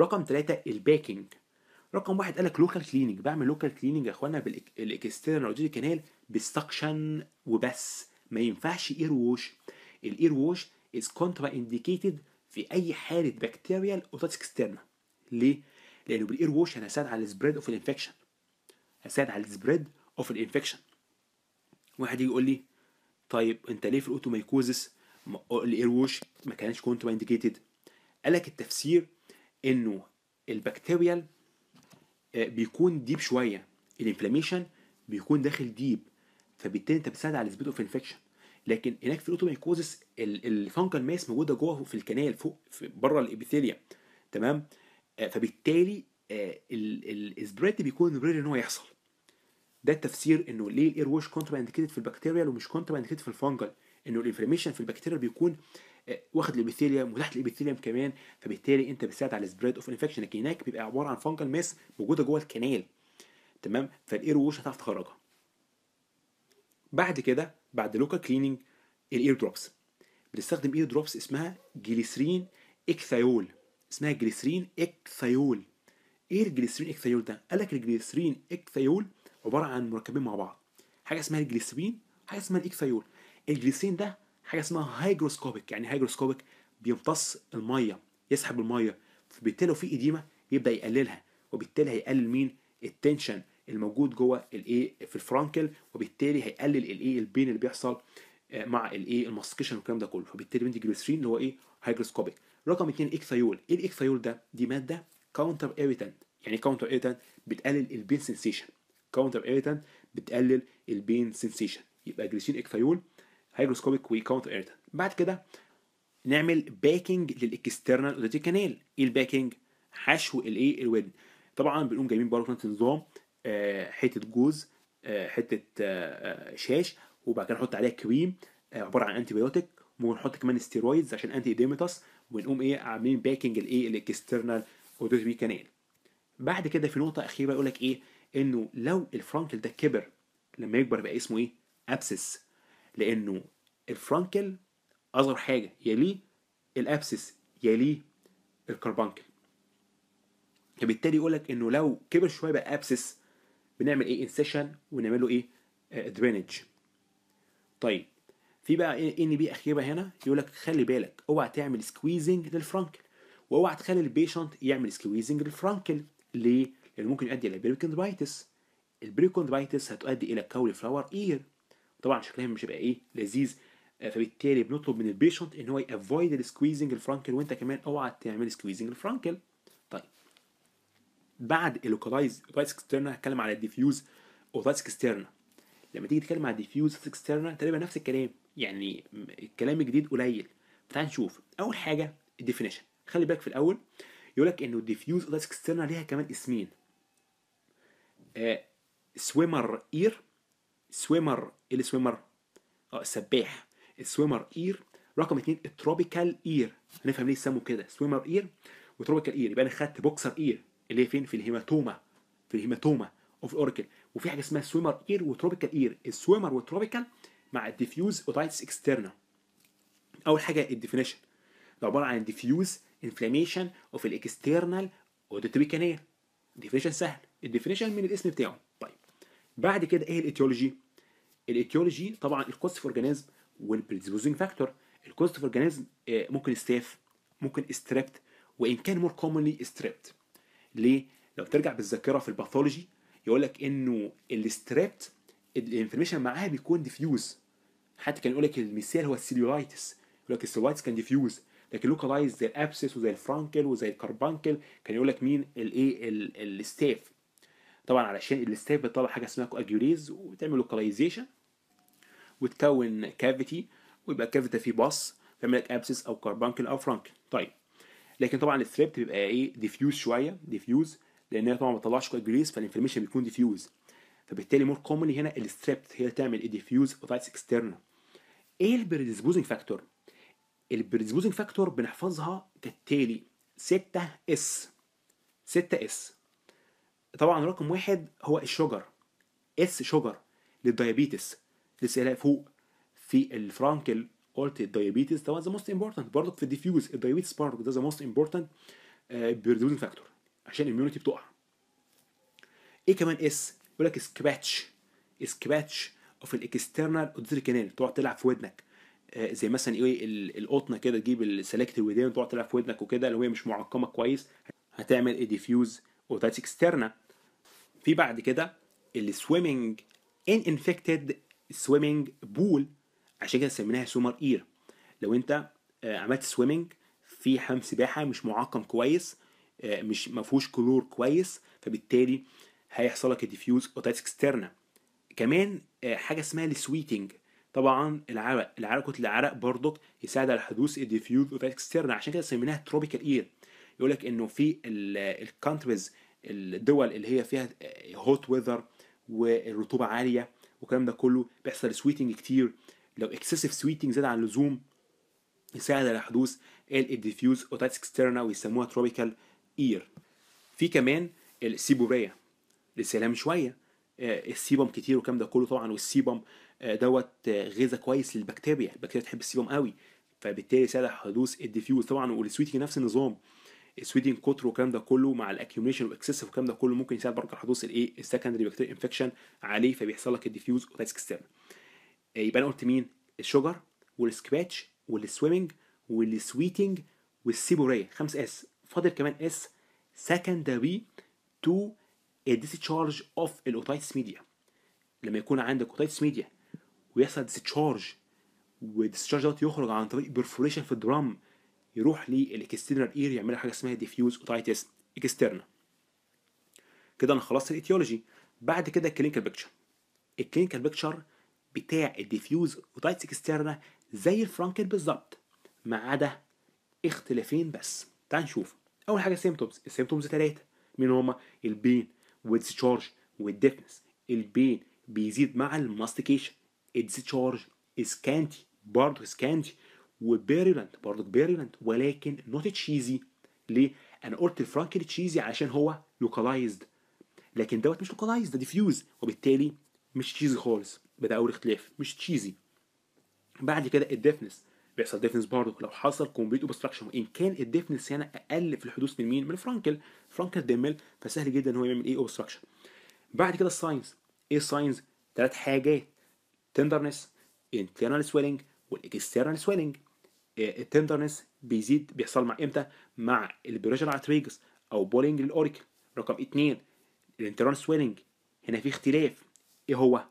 رقم ثلاثة الباكينج رقم واحد قال لك لوكال كليننج بعمل لوكال كليننج يا اخوانا بالاكسترنال اوديتي كانال بالسكشن وبس ما ينفعش اير ووش الاير ووش از كونترا انديكيتد في اي حاله بكتيريال اوتاتس اكسترنال ليه؟ لانه بالاير ووش انا هساعد على السبريد اوف الانفكشن هساعد على السبريد اوف الانفكشن واحد يجي يقول لي طيب انت ليه في الاوتوميكوزس الايروش ما كانش كونترا انديكيتد قال لك التفسير انه البكتيريال آه، بيكون ديب شويه الانفلاميشن بيكون داخل ديب فبالتالي انت بتساعد على سبيد اوف انفكشن لكن هناك في الاوتوميكوزس الفانجل ماس موجوده جوه في الكنال فوق في بره الابيثيليا تمام آه، فبالتالي آه، الاسبريد بيكون رير ان هو يحصل ده التفسير انه ليه الاير ووش كونترا اندكيتد في البكتيريال ومش كونترا اندكيتد في الفانجل انه الانفلاميشن في البكتيريا بيكون آه، واخد الابيثيليوم وتحت الابيثيليوم كمان فبالتالي انت بتساعد على سبريد اوف انفكشن لكن هناك بيبقى عباره عن فانجل ماس موجوده جوه الكنال تمام فالاير ووش هتعرف تخرجها بعد كده بعد لوكال كليننج الاير دروبس بنستخدم اير دروبس اسمها جليسرين اكثيول اسمها جليسرين اكثيول ايه الجليسرين اكثيول ده قال لك الجليسرين اكثيول عباره عن مركبين مع بعض حاجه اسمها الجليسرين حاجه اسمها الاكثيول الجليسرين ده حاجه اسمها هايجروسكوبيك يعني هايجروسكوبيك بيمتص الميه يسحب الميه فبالتالي لو في اديمه يبدا يقللها وبالتالي هيقلل مين التنشن الموجود جوه الايه في الفرانكل وبالتالي هيقلل الايه البين اللي بيحصل آه، مع الايه الماسكيشن والكلام ده كله فبالتالي بندي جليسرين اللي هو ايه هايجروسكوبيك رقم اثنين اكثيول ايه الاكثيول ده دي ماده كاونتر ايريتنت يعني كاونتر ايريتنت بتقلل البين سنسيشن كاونتر ايريتنت بتقلل البين سنسيشن يبقى جليسرين اكثيول هيجروسكوبيك ويكاونت ايرتان بعد كده نعمل باكينج للاكسترنال اوديتي كانال ايه الباكينج حشو الايه الودن طبعا بنقوم جايبين برضه نفس النظام آه، حته جوز آه، حته آه، شاش وبعد كده نحط عليها كريم عباره عن انتي بيوتيك ونحط كمان ستيرويدز عشان انتي اديمتس ونقوم ايه عاملين باكينج الايه الاكسترنال اوديتوري كانال بعد كده في نقطه اخيره يقول لك ايه انه لو الفرونتل ده كبر لما يكبر بقى اسمه ايه ابسس لأنه الفرانكل أصغر حاجة يليه الأبسس يليه الكربانكل فبالتالي يقول لك إنه لو كبر شوية بقى أبسس بنعمل إيه إنسيشن ونعمل له إيه درينج آه، طيب في بقى ان بي اخيره هنا يقول لك خلي بالك اوعى تعمل سكويزنج للفرانكل واوعى تخلي البيشنت يعمل سكويزنج للفرانكل ليه؟ لان ممكن يؤدي الى بريكوندرايتس البريكوندرايتس هتؤدي الى كولي فلاور اير طبعا شكلها مش هيبقى ايه لذيذ آه، فبالتالي بنطلب من البيشنت ان هو يافويد السكويزنج الفرانكل وانت كمان اوعى تعمل سكويزنج الفرانكل طيب بعد اللوكالايز اوتايتس اكسترنا هتكلم على الديفيوز اوتايتس اكسترنا لما تيجي تتكلم على الديفيوز اكسترنا تقريبا نفس الكلام يعني الكلام الجديد قليل فتعال نشوف اول حاجه الديفينيشن خلي بالك في الاول يقول لك انه الديفيوز اوتايتس اكسترنا ليها كمان اسمين آه سويمر اير إيه سويمر السويمر اه السباح السويمر اير رقم اتنين التروبيكال اير هنفهم ليه سموا كده سويمر اير وتروبيكال اير يبقى انا خدت بوكسر اير اللي هي فين في الهيماتوما في الهيماتوما اوف اوركل وفي حاجه اسمها سويمر اير وتروبيكال اير السويمر والتروبيكال مع الديفيوز اوتايتس اكسترنال اول حاجه الديفينيشن ده عباره عن ديفيوز انفلاميشن اوف الاكسترنال اوديتوري كانال ديفينيشن سهل الديفينيشن من الاسم بتاعه بعد كده ايه الايتيولوجي الايتيولوجي طبعا الكوست اوف اورجانيزم والبريديسبوزنج فاكتور الكوست اوف اورجانيزم ممكن ستاف ممكن استريبت وان كان مور كومنلي استريبت ليه لو ترجع بالذاكره في الباثولوجي يقول لك انه الاستريبت الانفورميشن معاها بيكون ديفيوز حتى كان يقول لك المثال هو السيلولايتس يقول لك السيلولايتس كان ديفيوز لكن لوكالايز زي الابسس وزي الفرانكل وزي الكربانكل كان يقول لك مين الايه الستاف طبعا علشان الاستاف بتطلع حاجه اسمها كواجيوليز وتعمل لوكاليزيشن وتكون كافيتي ويبقى الكافيتي ده فيه باص تعمل لك ابسس او كاربانكل او فرانك طيب لكن طبعا الثريبت بيبقى ايه ديفيوز شويه ديفيوز لان هي طبعا ما بتطلعش كواجيوليز فالانفورميشن بيكون ديفيوز فبالتالي مور كومنلي هنا الستريبت هي تعمل ديفيوز اوتايتس اكسترنال ايه البريدسبوزنج فاكتور البريدسبوزنج فاكتور بنحفظها كالتالي 6 اس 6 اس طبعا رقم واحد هو الشجر اس شجر للديابيتس لسه فوق في الفرانكل قلت الديابيتس ده ذا موست امبورتنت برضك في الديفيوز الديابيتس برضك ده ذا موست امبورتنت بيردوزنج فاكتور عشان الاميونيتي بتقع ايه كمان اس يقول لك سكراتش سكراتش اوف الاكسترنال اوديتري كانال تقعد تلعب في ودنك آه، زي مثلا ايه القطنه كده تجيب السلكت الودان وتقعد تلعب في ودنك وكده لو هي مش معقمه كويس هتعمل ايه ديفيوز وذات اكسترنا في بعد كده السويمنج ان انفكتد سويمنج بول عشان كده سميناها سومر اير لو انت آه، عملت سويمنج في حمام سباحه مش معقم كويس آه، مش ما فيهوش كلور كويس فبالتالي هيحصل لك ديفيوز اوتاتس اكسترنا كمان آه، حاجه اسمها السويتنج طبعا العرق العرق كتله العرق برضك يساعد على حدوث الديفيوز اوتاتس اكسترنا عشان كده سميناها تروبيكال اير يقول لك انه في الكونتريز الدول اللي هي فيها هوت آه، ويذر والرطوبه عاليه والكلام ده كله بيحصل سويتنج كتير لو اكسسيف سويتنج زاد عن اللزوم يساعد على حدوث الديفيوز اوتاتس اكسترنا ويسموها تروبيكال اير في كمان السيبوريا للسلام شويه آه، السيبوم كتير والكلام ده كله طبعا والسيبوم آه، دوت غذاء كويس للبكتيريا البكتيريا تحب السيبوم قوي فبالتالي يساعد على حدوث الديفيوز طبعا والسويتنج نفس النظام السويدين كتر والكلام ده كله مع الاكيوميشن واكسسيف والكلام ده كله ممكن يساعد برضه على حدوث الايه السكندري بكتيريا انفكشن عليه فبيحصل لك الديفيوز وريسك كستيرن آه، يبقى انا قلت مين الشجر والسكباتش والسويمنج والسويتنج والسيبوريه 5 اس فاضل كمان اس سكندري تو الديسشارج اوف الاوتايتس ميديا لما يكون عندك اوتايتس ميديا ويحصل ديسشارج والديسشارج دوت يخرج عن طريق برفوريشن في الدرام يروح للاكسترنال اير يعمل حاجه اسمها ديفيوز اوتايتس اكسترنال كده انا خلصت الايتيولوجي بعد كده الكلينيكال بيكتشر الكلينيكال بيكتشر بتاع الديفيوز اوتايتس اكسترنال زي الفرانكل بالظبط ما عدا اختلافين بس تعال نشوف اول حاجه سيمتومز السيمتومز ثلاثه مين هما البين والديسشارج والديفنس البين بيزيد مع الماستيكيشن الديسشارج اسكانتي برضه اسكانتي وبيريلاند برضه بيريلاند ولكن نوت تشيزي ليه؟ انا قلت الفرانكل تشيزي عشان هو لوكالايزد لكن دوت مش لوكالايزد ده ديفيوز وبالتالي مش تشيزي خالص بدا اول اختلاف مش تشيزي بعد كده الديفنس بيحصل ديفنس برضه لو حصل كومبليت اوبستراكشن وان كان الديفنس هنا اقل في الحدوث من مين؟ من فرانكل فرانكل ديميل فسهل جدا ان هو يعمل ايه اوبستراكشن بعد كده الساينز ايه الساينز؟ ثلاث حاجات تندرنس انترنال سويلنج والاكسترنال سويلنج التندرنس آه، بيزيد بيحصل مع امتى مع البروجن ارتريجس او بولينج للاوريكل رقم اثنين الانترون سويلنج هنا في اختلاف ايه هو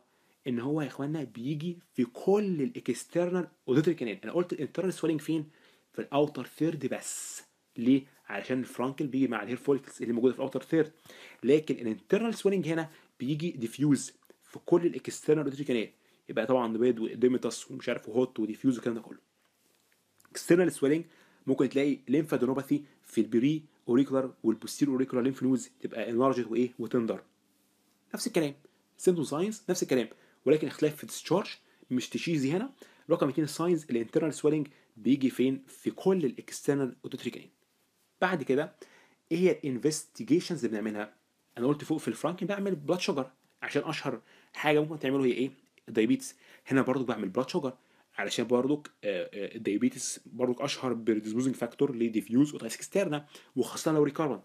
ان هو يا اخوانا بيجي في كل الاكسترنال اوديتري كانال انا قلت الانترنال سويلنج فين في الاوتر ثيرد بس ليه علشان الفرانكل بيجي مع الهير فولكس اللي موجوده في الاوتر ثيرد لكن الانترنال سويلنج هنا بيجي ديفيوز في كل الاكسترنال اوديتري كانال يبقى طبعا بيض واديمتاس ومش عارف وهوت وديفيوز والكلام ده كله اكسترنال سويلنج ممكن تلاقي ليمفادينوباثي في البري اوريكولار والبوستير اوريكولار ليمف نودز تبقى انلارجت وايه وتندر نفس الكلام سيمتوم ساينز نفس الكلام ولكن اختلاف في ديسشارج مش تشيزي هنا رقم 2 ساينز الانترنال سويلنج بيجي فين في كل الاكسترنال اوتوتري بعد كده ايه هي الانفستيجيشنز اللي بنعملها انا قلت فوق في الفرانك بعمل بلاد شوجر عشان اشهر حاجه ممكن تعمله هي ايه الدايبيتس هنا برضو بعمل بلاد شوجر علشان برضك الديابيتس آه، آه، برضك اشهر بالديسبوزنج فاكتور لديفيوز وتايسك اكسترنا وخاصه لو ريكارنت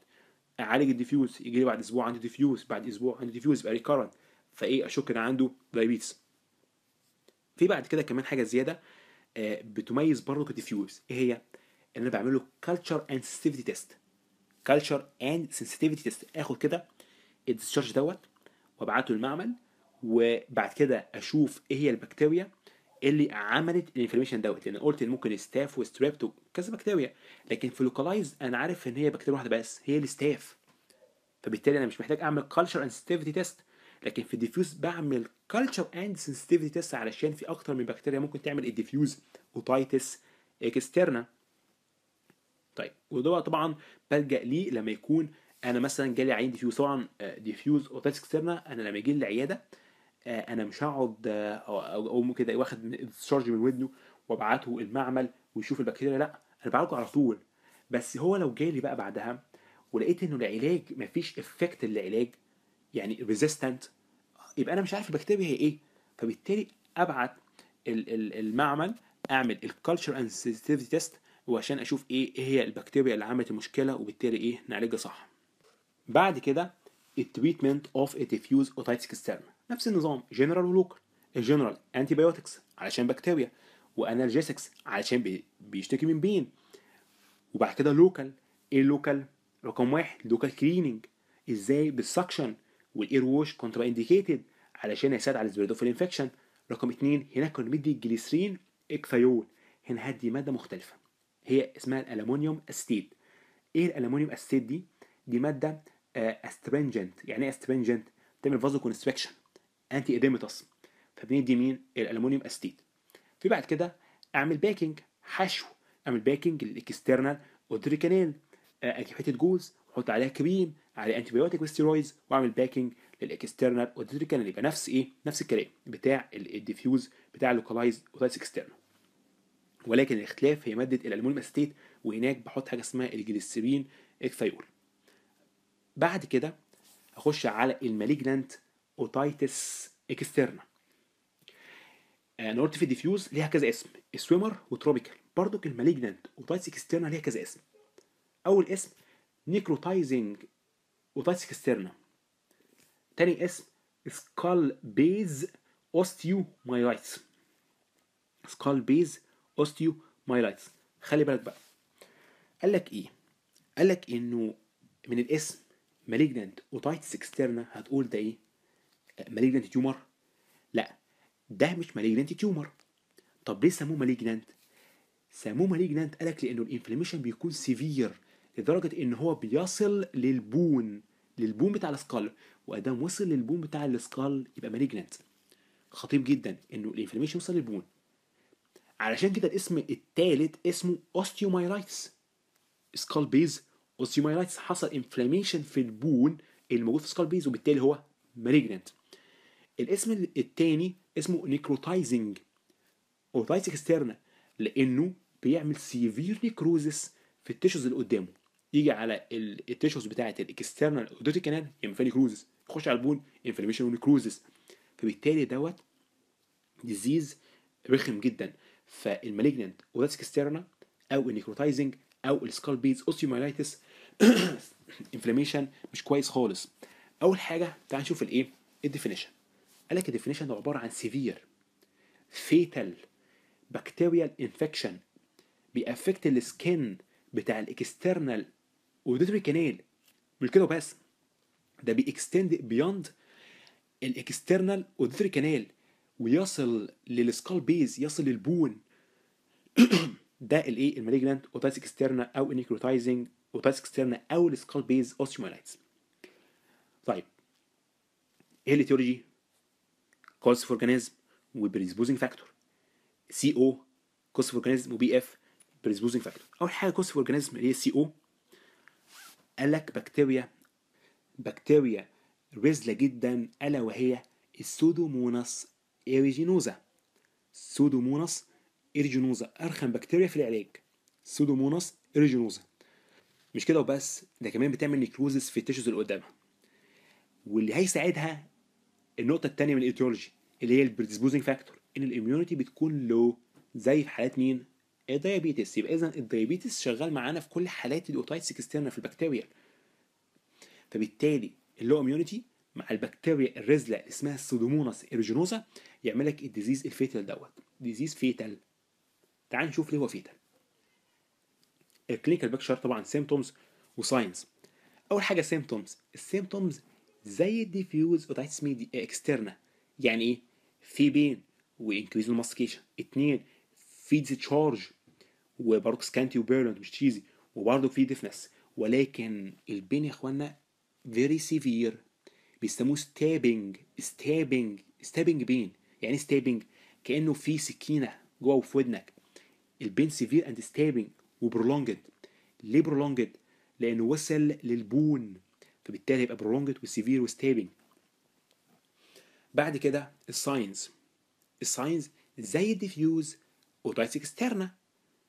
اعالج الديفيوز يجي لي بعد اسبوع عندي ديفيوز بعد اسبوع عندي ديفيوز يبقى ريكارنت فايه اشك ان عنده دايبيتس في بعد كده كمان حاجه زياده آه، بتميز برضك الديفيوز ايه هي ان انا بعمل له اند سنسيتيفيتي تيست كالتشر اند سنسيتيفيتي تيست اخد كده الديسشارج دوت وابعته للمعمل وبعد كده اشوف ايه هي البكتيريا اللي عملت الانفلاميشن دوت لان قلت ان ممكن ستاف وستريبتو كذا بكتيريا لكن في لوكالايز انا عارف ان هي بكتيريا واحده بس هي الستاف فبالتالي انا مش محتاج اعمل كلتشر اند سensitivities تيست لكن في الديفيوز بعمل كلتشر اند سنسيتيفيتي تيست علشان في اكتر من بكتيريا ممكن تعمل الديفيوز اوتايتس اكسترنا طيب وده طبعا بلجا ليه لما يكون انا مثلا جالي عين ديفيوز طبعا ديفيوز اوتايتس اكسترنا انا لما يجي لي العياده آه، انا مش هقعد آه، او ممكن واخد الشارج من ودنه وابعته المعمل ويشوف البكتيريا لا انا بعالجه على طول بس هو لو جالي بقى بعدها ولقيت انه العلاج مفيش افكت للعلاج يعني ريزيستنت يبقى انا مش عارف البكتيريا هي ايه فبالتالي ابعت المعمل اعمل الكالتشر اند سيستيفيتي تيست وعشان اشوف ايه ايه هي البكتيريا اللي عملت المشكله وبالتالي ايه نعالجها صح بعد كده التريتمنت اوف ا diffuse اوتايتس نفس النظام جنرال ولوكال الجنرال انتي بايوتكس علشان بكتيريا وانالجيسكس علشان بيشتكي من بين وبعد كده لوكال ايه اللوكال رقم واحد لوكال كليننج ازاي بالسكشن والاير ووش كونترا انديكيتد علشان يساعد على سبريد في الانفكشن رقم اثنين هناك كنا بندي الجليسرين اكثيول هدي ماده مختلفه هي اسمها الالومنيوم استيد ايه الالومنيوم استيد دي دي ماده استرنجنت آه، يعني ايه استرنجنت تعمل فازو كونستريكشن انتي اديمتس فبندي مين الالومنيوم استيت في بعد كده اعمل باكينج حشو اعمل باكينج للاكسترنال اوتريكانيل اجيب آه، حته جوز واحط عليها كريم على انتي بايوتيك وستيرويدز واعمل باكينج للاكسترنال اوتريكانيل يبقى نفس ايه نفس الكلام بتاع الديفيوز بتاع اللوكالايز اوتايس اكسترنال ولكن الاختلاف هي ماده الالومنيوم استيت وهناك بحط حاجه اسمها الجليسرين اكثيول بعد كده اخش على الماليجنانت اوتايتس اكسترنا انا قلت في الديفيوز ليها كذا اسم السويمر وتروبيكال برضك المالجنانت اوتايتس اكسترنا ليها كذا اسم اول اسم نيكروتايزنج اوتايتس اكسترنا تاني اسم سكال بيز اوستيو مايلايتس سكال بيز اوستيو مايلايتس خلي بالك بقى قال لك ايه قال لك انه من الاسم malignant اوتايتس اكسترنا هتقول ده ايه مالجنانت تيومر لا ده مش مالجنانت تيومر طب ليه سموه مالجنانت سموه مالجنانت قالك لانه الانفلاميشن بيكون سيفير لدرجه ان هو بيصل للبون للبون بتاع السكال وادام وصل للبون بتاع السكال يبقى مالجنانت خطير جدا انه الانفلاميشن وصل للبون علشان كده الاسم الثالث اسمه اوستيومايلايتس سكال بيز اوستيومايلايتس حصل انفلاميشن في البون الموجود في سكال بيز وبالتالي هو مالجنانت الاسم التاني اسمه نيكروتايزنج اوتايتيك اكسترنا لانه بيعمل سيفير نيكروزس في التيشوز اللي قدامه يجي على التيشوز بتاعه الاكسترنال اوديتي كانال يعمل فيها نيكروزس يخش على البون انفلاميشن ونيكروزس فبالتالي دوت ديزيز رخم جدا فالمالجنت اوتايتيك اكسترنا او النيكروتايزنج او السكال بيز اوسيومايلايتس انفلاميشن مش كويس خالص اول حاجه تعال نشوف الايه الديفينيشن قال لك الديفينيشن ده عباره عن سيفير فيتال بكتيريال انفكشن بيأفكت السكين بتاع الاكسترنال اوديتوري كانال مش كده وبس ده بيكستند بيوند الاكسترنال اوديتوري كانال ويصل للسكال بيز يصل للبون [clears throat] ده الايه الماليجنت اوتايتس اكسترنا او انيكروتايزنج اوتايتس اكسترنا او السكال بيز اوستيومايلايتس طيب ايه الاتيولوجي كوست اورجانيزم وبريسبوزنج فاكتور سي او كوست اورجانيزم وبي اف بريزبوزنج فاكتور اول حاجه كوست اورجانيزم اللي هي سي او قال لك بكتيريا بكتيريا رزله جدا الا وهي السودوموناس ايريجينوزا سودوموناس ايريجينوزا ارخم بكتيريا في العلاج سودوموناس ايريجينوزا مش كده وبس ده كمان بتعمل نيكروزس في التشوز اللي قدامها واللي هيساعدها النقطه الثانيه من الايتيولوجي اللي هي البريدسبوزنج فاكتور ان الاميونيتي بتكون لو زي في حالات مين الديابيتس يبقى اذا الديابيتس شغال معانا في كل حالات الاوتايتس اكسترنا في البكتيريا فبالتالي اللو اميونيتي مع البكتيريا الرزله اللي اسمها السودوموناس ايروجينوزا يعمل لك الديزيز الفيتال دوت ديزيز فيتال تعال نشوف ليه هو فيتال الكلينيكال بيكشر طبعا سيمتومز وساينز اول حاجه سيمتومز السيمتومز زي الديفيوز اوت اسميه دي اكسترنا يعني ايه في بين وانكريز الماسكيشن اتنين في ديتشارج وبرضه سكانتي وبيرلاند مش تشيزي وبرضه في ديفنس ولكن البين يا اخوانا فيري سيفير بيسموه ستابنج ستابنج ستابنج بين يعني ايه ستابنج كانه في سكينه جوه في ودنك البين سيفير اند ستابنج وبرولونجد ليه برولونجد لانه وصل للبون فبالتالي يبقى برولونجت وسيفير وستابنج بعد كده الساينز الساينز زي الديفيوز اوتايتس اكسترنا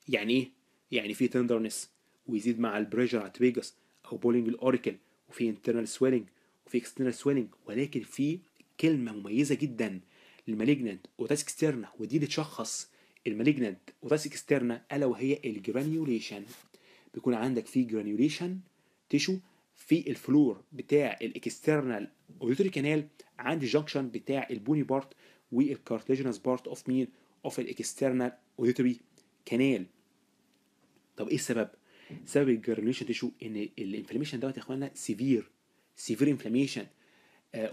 يعني ايه؟ يعني في تندرنس ويزيد مع البريجر على تريجس او بولينج الاوريكل وفي انترنال سويلنج وفي اكسترنال سويلنج ولكن في كلمه مميزه جدا للمالجنت اوتايتس اكسترنا ودي اللي تشخص المالجنت اوتايتس اكسترنا الا وهي الجرانيوليشن بيكون عندك في جرانيوليشن تيشو في الفلور بتاع الاكسترنال اوديتوري كانال عند الجنكشن بتاع البوني بارت والكارتيجينس بارت اوف مين اوف الاكسترنال اوديتوري كانال طب ايه السبب سبب الجرانيوليشن تيشو ان الانفلاميشن دوت يا اخوانا سيفير سيفير انفلاميشن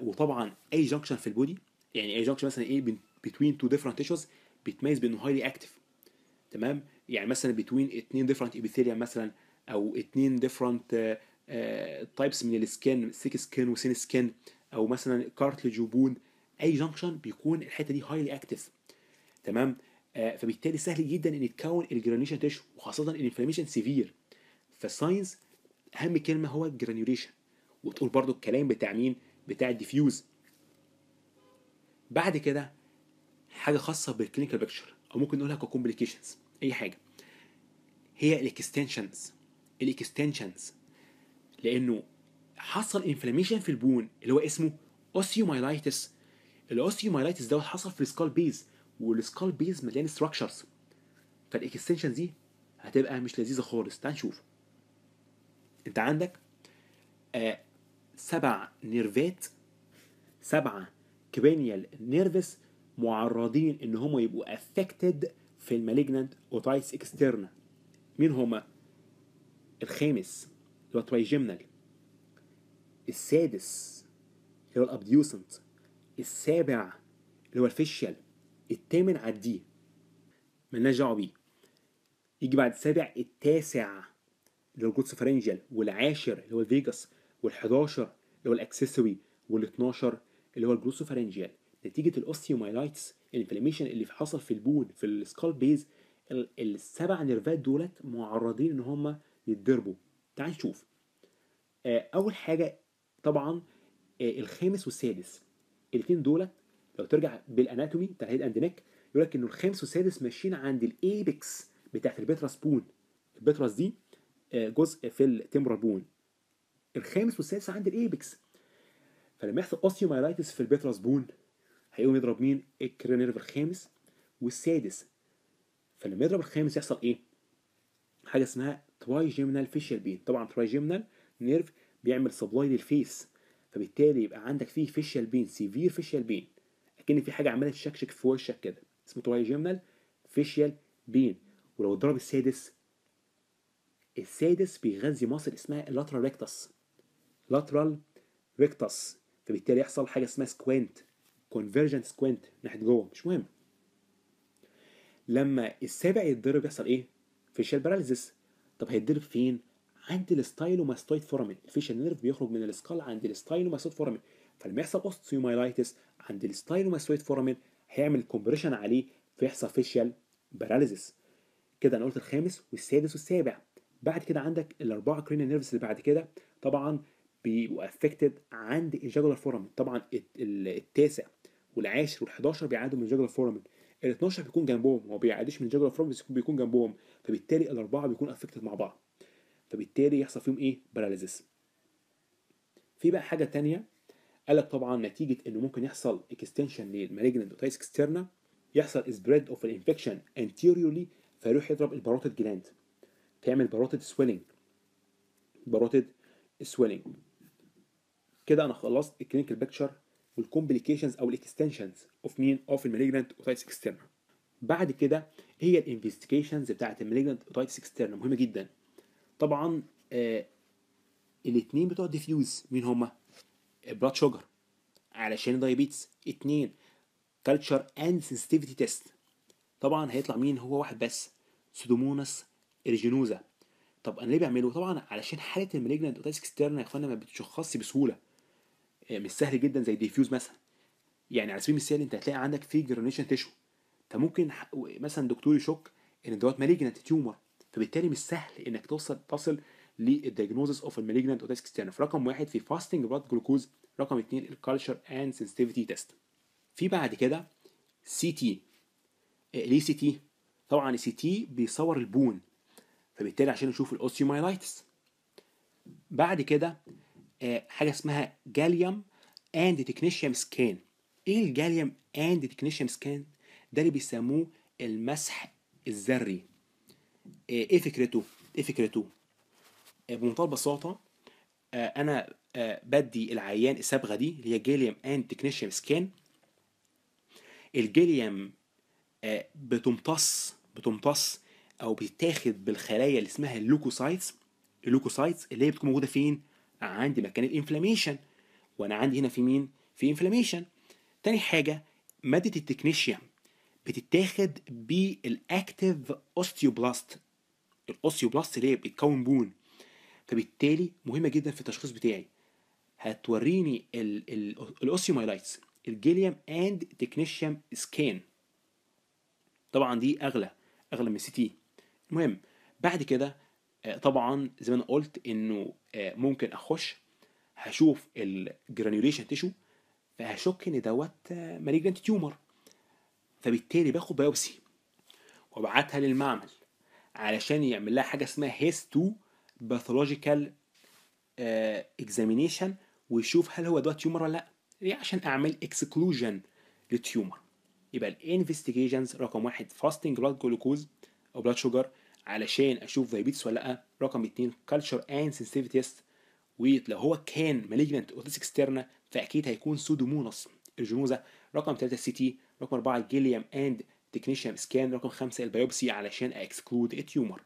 وطبعا اي جنكشن في البودي يعني اي جنكشن مثلا ايه بين تو ديفرنت تيشوز بيتميز بانه هايلي اكتف تمام يعني مثلا بين اتنين ديفرنت ابيثيليا مثلا او اتنين ديفرنت تايبس من السكان سيك سكان وسين سكان او مثلا كارتلج وبون اي جنكشن بيكون الحته دي هايلي اكتف تمام آه فبالتالي سهل جدا ان يتكون الجرانيشن تيشو وخاصه الانفلاميشن سيفير فالساينس اهم كلمه هو الجرانيوليشن وتقول برضو الكلام بتاع مين بتاع الديفيوز بعد كده حاجه خاصه بالكلينيكال بيكتشر او ممكن نقولها ككومبليكيشنز اي حاجه هي الاكستنشنز الاكستنشنز لانه حصل انفلاميشن في البون اللي هو اسمه اوسيومايلايتس الاوسيومايلايتس دوت حصل في السكال بيز والسكال بيز مليان ستراكشرز فالاكستنشن دي هتبقى مش لذيذه خالص تعال نشوف انت عندك آه سبع نيرفات سبعه كرينيال نيرفس معرضين ان هم يبقوا افكتد في المالجنانت اوتايس اكسترنا مين هما الخامس اللي هو تريجيمنال السادس اللي هو الابديوسنت السابع اللي هو الفيشيال الثامن على الدي ملناش دعوه بيه يجي بعد السابع التاسع اللي هو الجوتس فرنجل والعاشر اللي هو الفيجاس وال11 اللي هو الاكسسوري وال12 اللي هو الجروسو فرنجيال نتيجه الاوستيومايلايتس الانفلاميشن اللي حصل في البون في السكال بيز السبع نيرفات دولت معرضين ان هم يتضربوا تعال نشوف آه، اول حاجه طبعا آه، الخامس والسادس الاثنين دول لو ترجع بالاناتومي بتاع الهيد اند نيك يقول لك انه الخامس والسادس ماشيين عند الايبكس بتاعت البترس بون البترس دي آه، جزء في التمبرال بون الخامس والسادس عند الايبكس فلما يحصل اوسيومايلايتس في البترس بون هيقوم يضرب مين الكرينيرف الخامس والسادس فلما يضرب الخامس يحصل ايه حاجه اسمها ترايجيمنال فيشل بين طبعا ترايجيمنال نيرف بيعمل سبلاي للفيس فبالتالي يبقى عندك فيه فيشل بين سيفير فيشل بين اكن في حاجه عماله تشكشك في وشك كده اسمه ترايجيمنال فيشل بين ولو الضرب السادس السادس بيغذي مصل اسمها اللاترال ريكتس لاترال ريكتس فبالتالي يحصل حاجه اسمها سكوينت كونفرجنت سكوينت ناحيه جوه مش مهم لما السابع يتضرب يحصل ايه؟ فيشال باراليزيس طب هيتضرب فين عند الستايلوماستويد فورامين الفيشال نيرف بيخرج من السكال عند الستايلوماستويد فورامين فلما يحصل اوستيومايلايتس عند الستايلوماستويد فورامين هيعمل كومبريشن عليه فيحصل فيشال باراليزيس كده انا قلت الخامس والسادس والسابع بعد كده عندك الاربعه كرينيال نيرفز اللي بعد كده طبعا بيبقوا افكتد عند الجاجولار فورامين طبعا التاسع والعاشر وال11 بيعانوا من الجاجولار فورامين ال 12 بيكون جنبهم هو بيعديش من جدول الافراد بيكون جنبهم فبالتالي الاربعه بيكون افكتد مع بعض فبالتالي يحصل فيهم ايه باراليزس في بقى حاجه تانية قال لك طبعا نتيجه انه ممكن يحصل اكستنشن للمالجنت اوتايس اكسترنا يحصل سبريد اوف الانفكشن انتيريورلي فيروح يضرب الباروتيد جلاند تعمل باروتيد سويلنج باروتيد سويلنج كده انا خلصت الكلينيكال بيكتشر والكومبليكيشنز او الاكستنشنز اوف مين اوف المالجنت اوتايتس اكسترنال بعد كده هي الانفستيجيشنز بتاعت المالجنت اوتايتس اكسترنال مهمه جدا طبعا آه الاثنين بتوع ديفيوز مين هما بلاد شوجر علشان دايابيتس اثنين كالتشر اند سنسيتيفيتي تيست طبعا هيطلع مين هو واحد بس سودوموناس ارجينوزا طب انا ليه بعمله طبعا علشان حاله المالجنت اوتايتس اكسترنال يا اخوانا ما بتشخصش بسهوله مش سهل جدا زي ديفيوز مثلا يعني على سبيل المثال انت هتلاقي عندك في جرانيشن تيشو انت ممكن مثلا دكتور يشك ان دوت مالجنت تيومر فبالتالي مش سهل انك توصل تصل للدايجنوزس اوف المالجنت اوتيس كريستيانو رقم واحد في فاستنج بلاد جلوكوز رقم اثنين الكالتشر اند سنسيتيفيتي تيست في بعد كده سي تي آه، ليه سي تي طبعا السي تي بيصور البون فبالتالي عشان نشوف الاوستيومايلايتس بعد كده آه، حاجه اسمها جاليوم اند تكنيشيوم سكان ايه الجاليوم اند تكنيشيوم سكان ده اللي بيسموه المسح الذري آه، ايه فكرته ايه فكرته آه، بمنتهى البساطه انا بدي العيان الصبغه دي اللي هي جاليوم اند تكنيشيوم سكان الجاليوم بتمتص بتمتص او بتاخد بالخلايا اللي اسمها اللوكوسايتس اللوكوسايتس اللي هي بتكون موجوده فين عندي مكان الانفلاميشن وانا عندي هنا في مين في انفلاميشن تاني حاجه ماده التكنيشيوم بتتاخد بالاكتيف اوستيوبلاست الاوستيوبلاست اللي هي بتكون بون فبالتالي مهمه جدا في التشخيص بتاعي هتوريني الاوستيومايلايتس الجيليوم اند تكنيشيوم سكان طبعا دي اغلى اغلى من سي تي المهم بعد كده آه، طبعا زي ما انا قلت انه آه، ممكن اخش هشوف الجرانيوليشن تيشو فهشك ان دوت آه، مريجنت تيومر فبالتالي باخد بايوبسي وابعتها للمعمل علشان يعمل لها حاجه اسمها هيس تو باثولوجيكال اكزامينيشن ويشوف هل هو دوت تيومر ولا لا ليه عشان اعمل اكسكلوجن للتيومر يبقى الانفستيجيشنز رقم واحد فاستنج بلاد جلوكوز او بلاد شوجر علشان اشوف دايابيتس ولا لا رقم اتنين كالتشر اند سنسيفيتي تيست ولو هو كان مالجنت اوتيس اكسترنا فاكيد هيكون سودومونس الجنوزه رقم تلاته سي تي رقم اربعة جيليام اند تكنيشن سكان رقم خمسة البيوبسي علشان اكسكلود التيومر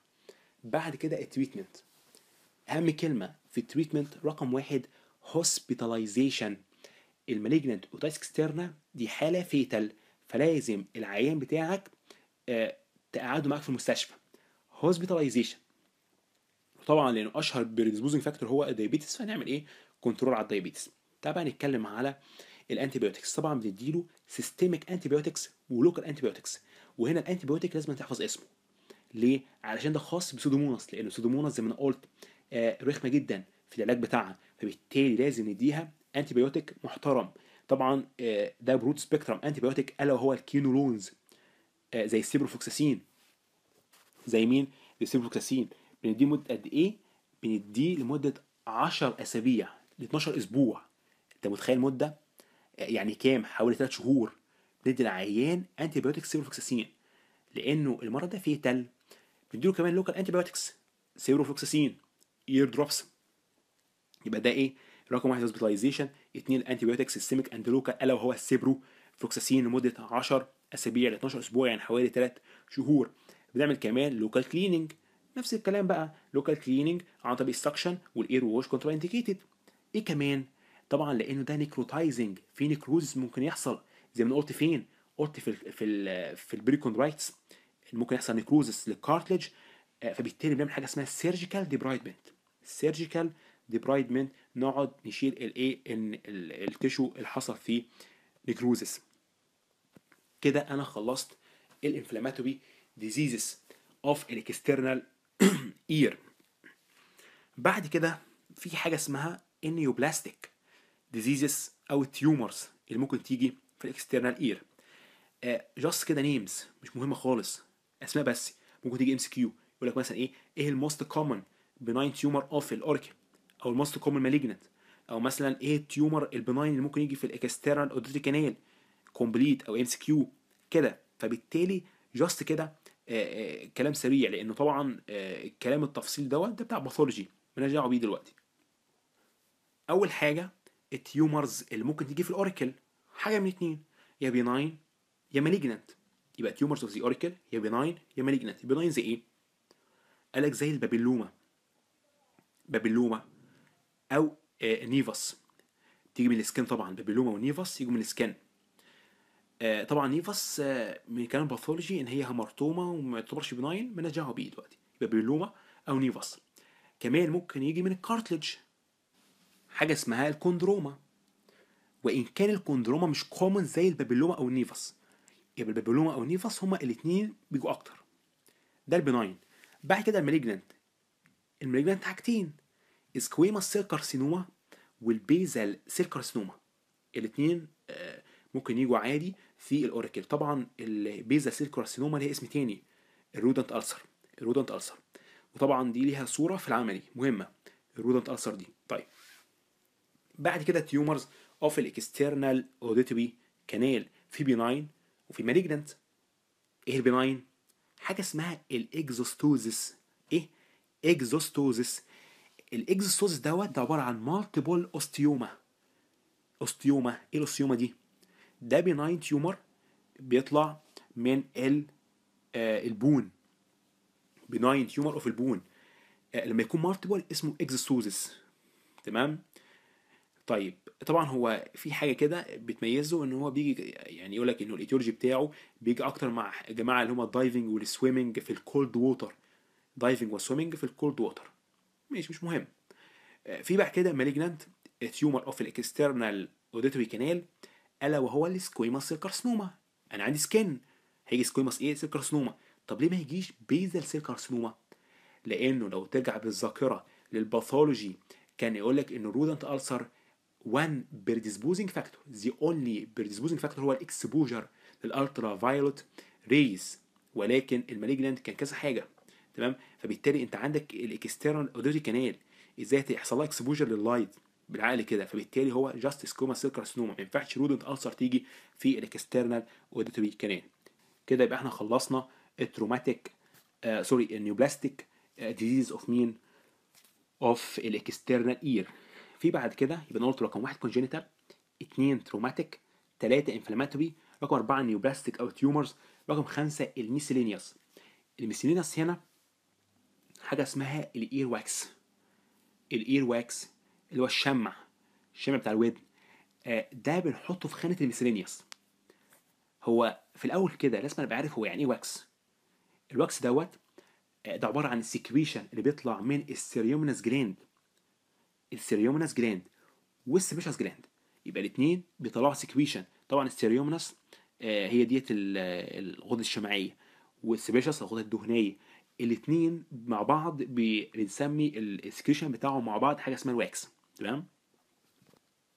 بعد كده التريتمنت اهم كلمه في التريتمنت رقم واحد هوسبيتاليزيشن المالجنت اوتيس اكسترنا دي حاله فيتال فلازم العيان بتاعك آه، تقعده معاك في المستشفى هوسبيتاليزيشن طبعا لان اشهر بريدسبوزنج فاكتور هو الدايابيتس فهنعمل ايه كنترول على الدايابيتس تعال بقى نتكلم على الانتيبيوتكس طبعا له سيستميك انتيبيوتكس ولوكال انتيبيوتكس وهنا الانتيبيوتيك لازم تحفظ اسمه ليه علشان ده خاص بسودوموناس لان سودوموناس زي ما انا قلت آه رخمه جدا في العلاج بتاعها فبالتالي لازم نديها انتيبيوتيك محترم طبعا آه ده برود سبيكترم انتيبيوتيك الا وهو الكينولونز آه زي السيبروفوكساسين زي مين السيبروكلاسين بنديه مده قد ايه بنديه لمده 10 اسابيع ل 12 اسبوع انت متخيل مده يعني كام حوالي 3 شهور بندي العيان انتي بايوتكس سيبروفلوكساسين لانه المرض ده فيه تل بنديله كمان لوكال انتي بايوتكس سيبروفلوكساسين اير دروبس يبقى ده ايه رقم واحد هوسبيتاليزيشن اثنين انتي بايوتكس سيستميك اند لوكال الا وهو السيبرو فلوكساسين لمده 10 اسابيع ل 12 اسبوع يعني حوالي 3 شهور بنعمل كمان لوكال كليننج نفس الكلام بقى لوكال كليننج عن طريق السكشن والاير ووش كونترا انديكيتد ايه كمان طبعا لانه ده نيكروتايزنج في نيكروز ممكن يحصل زي ما انا قلت فين قلت في الـ في الـ في البريكوندرايتس ممكن يحصل نيكروزس للكارتلج آه، فبالتالي بنعمل حاجه اسمها سيرجيكال ديبرايدمنت سيرجيكال ديبرايدمنت نقعد نشيل الايه التشو اللي حصل فيه نيكروزس كده انا خلصت الانفلاماتوري diseases of an external [clears throat] ear بعد كده في حاجة اسمها neoplastic diseases أو tumors اللي ممكن تيجي في الاكسترنال اير جاست كده نيمز مش مهمة خالص أسماء بس ممكن تيجي ام كيو يقول لك مثلا ايه ايه الموست كومن بناين تيومر اوف الاوركي او الموست كومن مالجنت او مثلا ايه التيومر البناين اللي ممكن يجي في الاكسترنال اودريتي كانال كومبليت او ام كيو كده فبالتالي جاست كده آه، آه، كلام سريع لانه طبعا الكلام آه، التفصيل دوت ده بتاع باثولوجي مالناش دعوه بيه دلوقتي اول حاجه التيومرز اللي ممكن تيجي في الاوريكل حاجه من اتنين يا بيناين يا مالجنت يبقى تيومرز اوف ذا اوريكل يا بيناين يا مالجنت بيناين زي ايه قالك زي البابلوما بابلوما او نيفاس تيجي من السكن طبعا بابلوما ونيفاس يجوا من السكن آه، طبعا نيفاس آه، من كلام باثولوجي ان هي همرتومة وما يعتبرش بناين من دعوه بيه دلوقتي يبقى بيلوما او نيفاس كمان ممكن يجي من الكارتلج حاجه اسمها الكوندروما وان كان الكوندروما مش كومن زي البابيلوما او النيفاس يبقى البابيلوما او النيفاس هما الاثنين بيجوا اكتر ده البناين بعد كده الماليجنانت الماليجنانت حاجتين سكويما سيل كارسينوما والبيزال سيل كارسينوما الاثنين آه ممكن يجوا عادي في الاوراكل طبعا البيزا سيل كارسينوما ليها اسم تاني الرودنت ألسر الرودنت ألسر وطبعا دي ليها صورة في العملي مهمة الرودنت ألسر دي طيب بعد كده تيومرز اوف الاكسترنال اوديتوري كانال في بيناين وفي مالجنانت ايه البيناين حاجه اسمها الاكزوستوزيس ايه اكزوستوزيس الاكزوستوزيس دوت ده عباره عن مالتيبل اوستيوما اوستيوما ايه الاوستيوما دي ده بيناين تيومر بيطلع من ال آه البون بناين تيومر اوف البون آه لما يكون مارتبل اسمه اكزوسوزس تمام طيب طبعا هو في حاجه كده بتميزه ان هو بيجي يعني يقول لك انه الايتيولوجي بتاعه بيجي اكتر مع جماعه اللي هم الدايفنج والسويمنج في الكولد ووتر دايفنج والسويمنج في الكولد ووتر ماشي مش مهم آه، في بعد كده مالجنانت تيومر اوف الاكسترنال اوديتوري كانال ألا وهو السكويماس الكارسنوما أنا عندي سكن هيجي سكويماس إيه سيل طب ليه ما يجيش بيزل سيل كارسنوما لأنه لو ترجع بالذاكرة للباثولوجي كان يقول لك إن الرودنت ألسر وان predisposing فاكتور ذا اونلي predisposing فاكتور هو الاكسبوجر للالترا فايولوت ريز ولكن المالجنانت كان كذا حاجه تمام فبالتالي انت عندك الاكسترنال اوديتي كانال ازاي هيحصل لها اكسبوجر لللايت بالعقل كده فبالتالي هو جاست سكوما سيركل سنوما ما ينفعش رودنت السر تيجي في الاكسترنال اوديتوري كانال كده يبقى احنا خلصنا التروماتيك سوري آه، النيوبلاستيك ديزيز اوف مين اوف الاكسترنال اير في بعد كده يبقى نقول رقم واحد كونجينيتال اثنين تروماتيك ثلاثة انفلاماتوري رقم أربعة نيوبلاستيك أو تيومرز رقم خمسة الميسيلينيوس الميسيلينيوس هنا حاجة اسمها الإير واكس الإير واكس اللي هو الشمع الشمع بتاع الودن آه، ده بنحطه في خانه الميسلينيوس هو في الاول كده لازم انا بعرف هو يعني ايه واكس الواكس دوت آه، ده عباره عن السكريشن اللي بيطلع من السيريومنس جراند السيريومنس جراند والسبيشس جراند يبقى الاثنين بيطلعوا سكريشن طبعا السيريومنس آه، هي ديت الغدة الشمعية والسبيشس الغدة الدهنية الاثنين مع بعض بنسمي السكريشن بتاعهم مع بعض حاجة اسمها الواكس تمام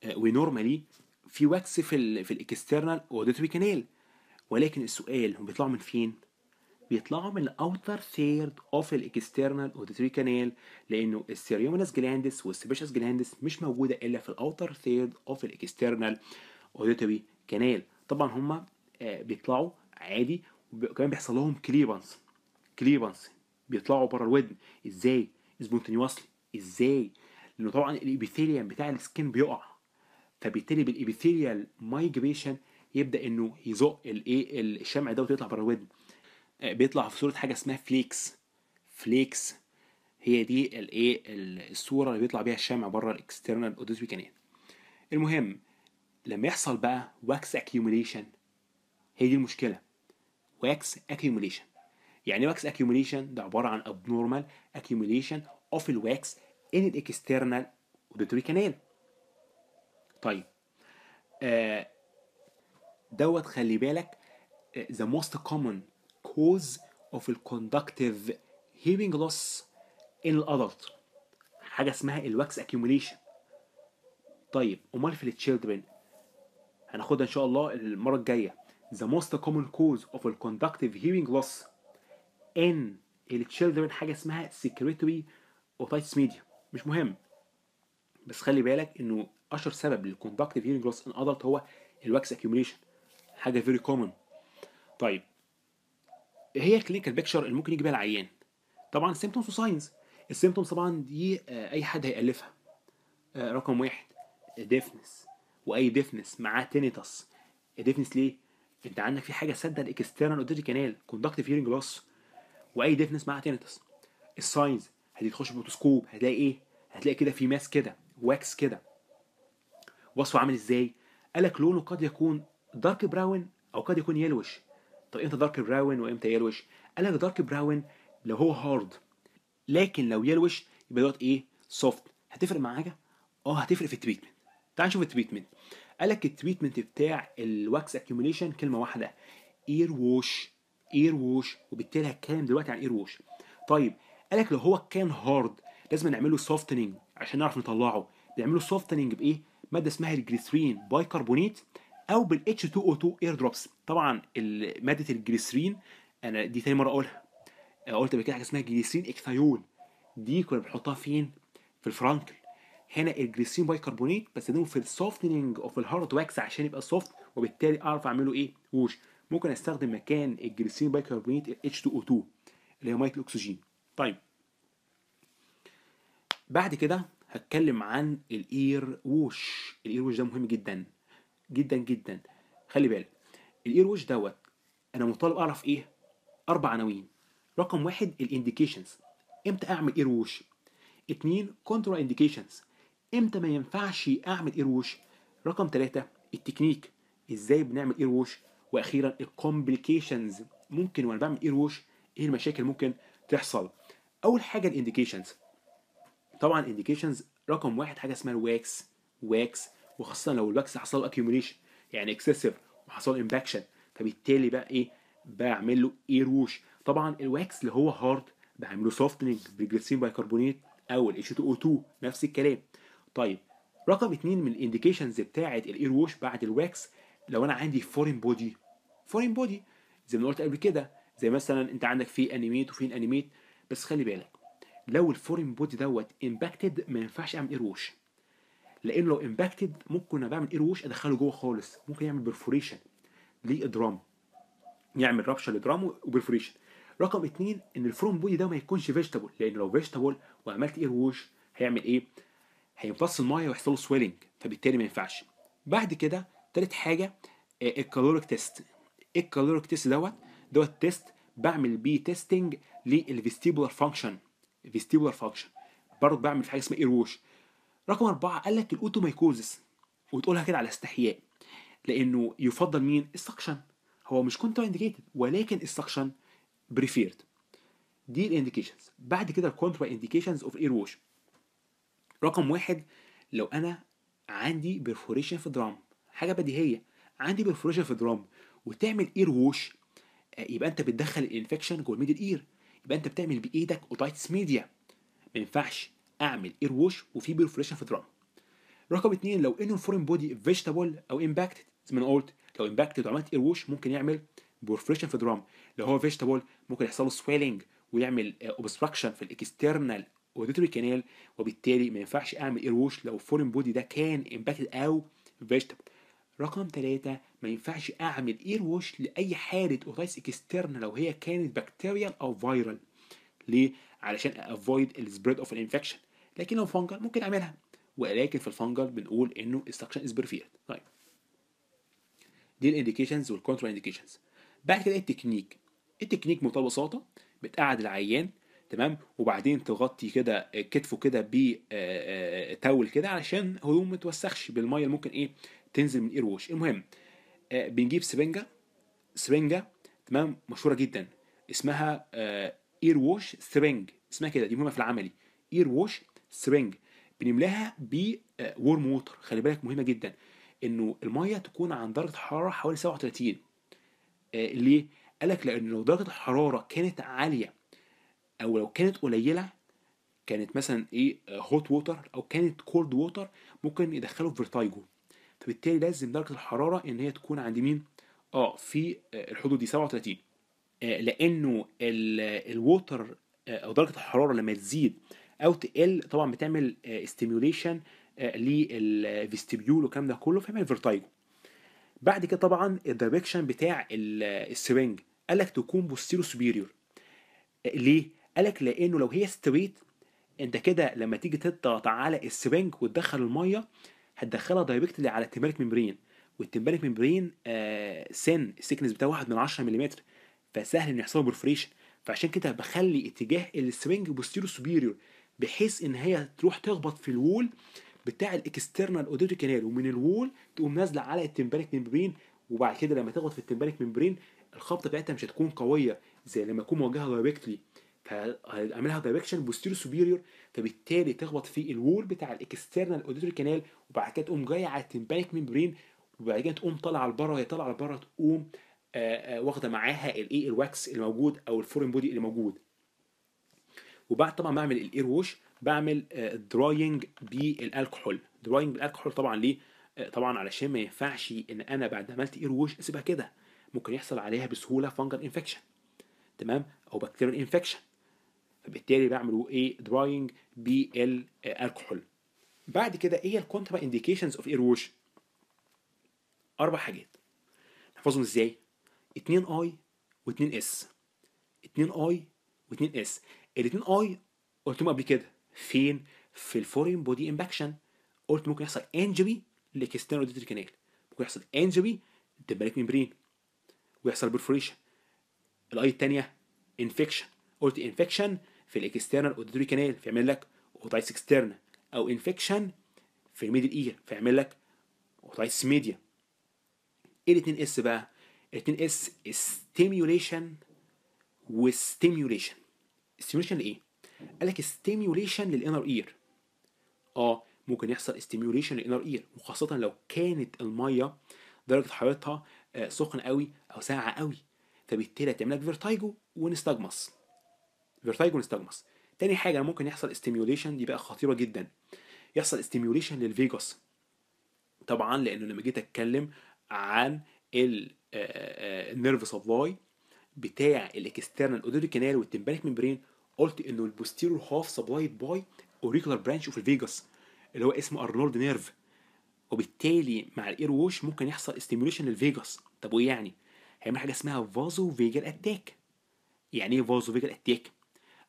آه، ونورمالي في واكس في ال في الاكسترنال اوديتوري كانال ولكن السؤال هم بيطلعوا من فين؟ بيطلعوا من الاوتر ثيرد اوف الاكسترنال اوديتوري كانال لانه السيريومينس جلاندس والسبيشس جلاندس مش موجوده الا في الاوتر ثيرد اوف الاكسترنال اوديتوري كانال طبعا هم آه، بيطلعوا عادي وكمان بيحصل لهم كليبانس كليبانس بيطلعوا بره الودن ازاي؟ سبونتينيوسلي ازاي؟ لأنه طبعا الابيثيليوم بتاع السكين بيقع فبالتالي بالإبيثيليال مايجريشن يبدأ إنه يزق الإيه الشمع ده وتطلع بره الودن آه، بيطلع في صورة حاجة اسمها فليكس فليكس هي دي الايه الصوره اللي بيطلع بيها الشمع بره الاكسترنال اوديتوري كانال المهم لما يحصل بقى واكس اكيوميليشن هي دي المشكله واكس اكيوميليشن يعني واكس اكيوميليشن ده عباره عن ابنورمال اكيوميليشن اوف الواكس in the external auditory canal طيب دوت خلي بالك the most common cause of conductive hearing loss in الادلت حاجه اسمها الواكس accumulation طيب امال في children هناخدها ان شاء الله المره الجايه the most common cause of conductive hearing loss in children حاجه اسمها secretory otitis media مش مهم بس خلي بالك انه اشهر سبب للكونتاكتيف هيرنج لوس ان ادلت هو الواكس اكيوميشن حاجه فيري كومن طيب ايه هي الكلينيكال بيكشر اللي ممكن يجي بيها العيان طبعا سيمتومز وساينز السيمتومز طبعا دي آه، اي حد هيالفها آه، رقم واحد ديفنس واي ديفنس معاه تينيتس ديفنس ليه انت عندك في حاجه سد الاكسترنال اوديتري كانال كوندكتيف هيرنج لوس واي ديفنس معاه تينيتس الساينز هتيجي تخش بروتوسكوب هتلاقي ايه هتلاقي كده في ماس كده واكس كده وصفه عامل ازاي قال لك لونه قد يكون دارك براون او قد يكون يلوش طب امتى دارك براون وامتى يلوش قال لك دارك براون لو هو هارد لكن لو يلوش يبقى دوت ايه سوفت هتفرق مع حاجه اه هتفرق في التريتمنت تعال نشوف التريتمنت قال لك التريتمنت بتاع الواكس اكيوميليشن كلمه واحده اير ووش اير ووش وبالتالي هتكلم دلوقتي عن اير ووش طيب قال لك لو هو كان هارد لازم نعمله سوفتنينج عشان نعرف نطلعه بنعمله سوفتنينج بايه ماده اسمها الجليسرين بايكربونيت او بال اتش 2 او 2 اير دروبس طبعا ماده الجليسرين انا دي تاني مره اقولها آه، قلت قبل كده حاجه اسمها جليسرين اكثيون دي كنا بنحطها فين في الفرانكل هنا الجليسرين بايكربونيت بستخدمه في السوفتنينج اوف الهارد واكس عشان يبقى سوفت وبالتالي اعرف اعمله ايه ووش ممكن استخدم مكان الجليسرين بايكربونيت ال h 2 او 2 اللي هي ميه الاكسجين طيب بعد كده هتكلم عن الاير ووش الاير ووش ده مهم جدا جدا جدا خلي بالك الاير ووش دوت انا مطالب اعرف ايه اربع عناوين رقم واحد الانديكيشنز امتى اعمل اير ووش اتنين كونترا انديكيشنز امتى ما ينفعش اعمل اير ووش رقم ثلاثة التكنيك ازاي بنعمل اير ووش واخيرا الكومبليكيشنز ممكن وانا بعمل اير ووش ايه المشاكل ممكن تحصل اول حاجه الانديكيشنز طبعا الانديكيشنز رقم واحد حاجه اسمها الواكس واكس وخاصه لو الواكس حصل اكيوميشن يعني اكسسيف وحصل امباكشن فبالتالي بقى ايه بعمل له اير ووش طبعا الواكس اللي هو هارد بعمله سوفتنج بريجريسين بايكربونات او الاتش 2 او 2 نفس الكلام طيب رقم اتنين من الانديكيشنز بتاعه الاير ووش بعد الواكس لو انا عندي فورين بودي فورين بودي زي ما قلت قبل كده زي مثلا انت عندك في انيميت وفي انيميت بس خلي بالك لو الفورين بودي دوت امباكتد ما ينفعش اعمل ايروش لان لو امباكتد ممكن انا بعمل ايروش ادخله جوه خالص ممكن يعمل برفوريشن لادرام يعمل ربشه لدرام وبرفوريشن رقم اتنين ان الفورين بودي ده ما يكونش فيجيتابل لان لو فيجيتابل وعملت ايروش هيعمل ايه هينفص الميه ويحصل له سويلنج فبالتالي ما ينفعش بعد كده تالت حاجه الكالوريك تيست الكالوريك تيست دوت دوت تيست بعمل بيه تيستنج للفيستيبولار فانكشن الفيستيبولار فانكشن برضه بعمل في حاجه اسمها ايروش رقم أربعة قال لك الأوتوميكوزس وتقولها كده على استحياء لأنه يفضل مين؟ السكشن هو مش كونتر انديكيتد ولكن السكشن بريفيرد دي الانديكيشنز بعد كده الكونترا انديكيشنز اوف ايروش رقم واحد لو انا عندي برفوريشن في درام حاجه بديهيه عندي برفوريشن في درام وتعمل اير آه، ووش يبقى انت بتدخل الانفكشن جوه الميدل اير يبقى انت بتعمل بايدك اوتايتس ميديا ما ينفعش اعمل اير ووش وفي بيرفليشن في الدرام رقم اثنين لو انه فورين بودي فيجيتابل او امباكتد زي ما انا قلت لو امباكتد وعملت اير ووش ممكن يعمل بورفليشن في الدرام لو هو فيجيتابل ممكن يحصل له سويلنج ويعمل اوبستراكشن آه، في الاكسترنال اوديتوري كانال وبالتالي ما ينفعش اعمل اير ووش لو فورين بودي ده كان امباكتد او فيجيتابل رقم ثلاثة ما ينفعش اعمل اير ووش لاي حاله اوتيتس اكسترن لو هي كانت بكتيريال او فيرال ليه علشان افويد السبريد اوف الانفكشن لكن لو فانجل ممكن اعملها ولكن في الفانجل بنقول انه السكشن از بريفيرد طيب دي الانديكيشنز والكونترا انديكيشنز بعد كده التكنيك التكنيك بمنتهى البساطه بتقعد العيان تمام وبعدين تغطي كده كتفه كده ب آه، آه، آه، تاول كده علشان هدومه ما توسخش بالميه ممكن ايه تنزل من الاير ووش المهم آه، بنجيب سبنجه سبنجه تمام مشهوره جدا اسمها اير آه، ووش سبنج اسمها كده دي مهمه في العملي اير ووش سبنج بنملاها بورم ووتر آه، خلي بالك مهمه جدا انه الميه تكون عند درجه حراره حوالي 37 ليه؟ قال لك لان لو درجه الحراره كانت عاليه او لو كانت قليله كانت مثلا ايه هوت ووتر او كانت كولد ووتر ممكن يدخله في فيرتايجو فبالتالي لازم درجه الحراره ان هي تكون عند مين اه في آه، الحدود دي 37 آه، لانه الووتر آه، او درجه الحراره لما تزيد او تقل طبعا بتعمل استيميوليشن للفيستيبيول والكلام ده كله فيعمل فيرتايجو بعد كده طبعا الدايركشن بتاع السرنج لك تكون بوستيرو سوبيريور ليه قال لك لانه لو هي ستريت انت كده لما تيجي تضغط على السرنج وتدخل الميه هتدخلها دايركتلي على التمبالك ممبرين والتمبالك ممبرين آه سن السكنس بتاعه 1 من 10 ملم فسهل ان يحصل برفريشن فعشان كده بخلي اتجاه السرنج بوستيرو سوبيريور بحيث ان هي تروح تخبط في الوول بتاع الاكسترنال اوديتو كانال ومن الوول تقوم نازله على التمبالك ممبرين وبعد كده لما تخبط في التمبالك ممبرين الخبطه بتاعتها مش هتكون قويه زي لما اكون موجهها دايركتلي فاعملها دايركشن بوستيرو سوبيريور فبالتالي تخبط في الوول بتاع الاكسترنال اوديتوري كانال وبعد كده تقوم جايه على التمبانيك ميمبرين وبعد كده تقوم طالعه لبره وهي طالعه لبره تقوم آه، آه، واخده معاها الايه الواكس اللي موجود او الفورين بودي اللي موجود وبعد طبعا ما اعمل الاير ووش بعمل دراينج آه، بالالكحول دراينج بالالكحول طبعا ليه طبعا علشان ما ينفعش ان انا بعد ما عملت اير ووش اسيبها كده ممكن يحصل عليها بسهوله فنجر انفكشن تمام او بكتيريال انفكشن فبالتالي بعملوا ايه دراينج بالالكحول بعد كده ايه الكونترا انديكيشنز اوف اير ووش اربع حاجات نحفظهم ازاي 2 اي و2 اس 2 اي و2 اس ال2 اي قلتهم قبل كده فين في الفورين بودي امباكشن قلت ممكن يحصل انجري لكستان اوديتري كانال ممكن يحصل انجري للتمباليك ميمبرين ويحصل برفوريشن الاي الثانيه انفكشن قلت انفكشن في الاكسترنال اوديتوري كانال فيعمل لك اوتايتس اكسترنال او انفكشن في الميدل اير فيعمل لك اوتايتس ميديا ايه الاتنين اس بقى الاتنين اس ستيميوليشن وستيميوليشن ستيميوليشن لايه قال لك ستيميوليشن للانر اير اه ممكن يحصل ستيميوليشن للانر اير وخاصه لو كانت الميه درجه حرارتها آه، سخنة قوي او ساقعه قوي فبالتالي هتعمل لك فيرتايجو ونستجمص فيرتايجو نستجمص تاني حاجه ممكن يحصل استيميوليشن دي بقى خطيره جدا يحصل استيميوليشن للفيجاس طبعا لانه لما جيت اتكلم عن آه، آه، النيرف سبلاي بتاع الاكسترنال اودوري كانال والتمبانيك ممبرين قلت انه البوستيرور هاف سبلايد باي اوريكولار برانش اوف الفيجاس اللي هو اسمه ارنولد نيرف وبالتالي مع الاير ووش ممكن يحصل استيميوليشن للفيجاس طب وايه يعني؟ هيعمل حاجه اسمها فازو فيجال اتاك يعني ايه فازو فيجال اتاك؟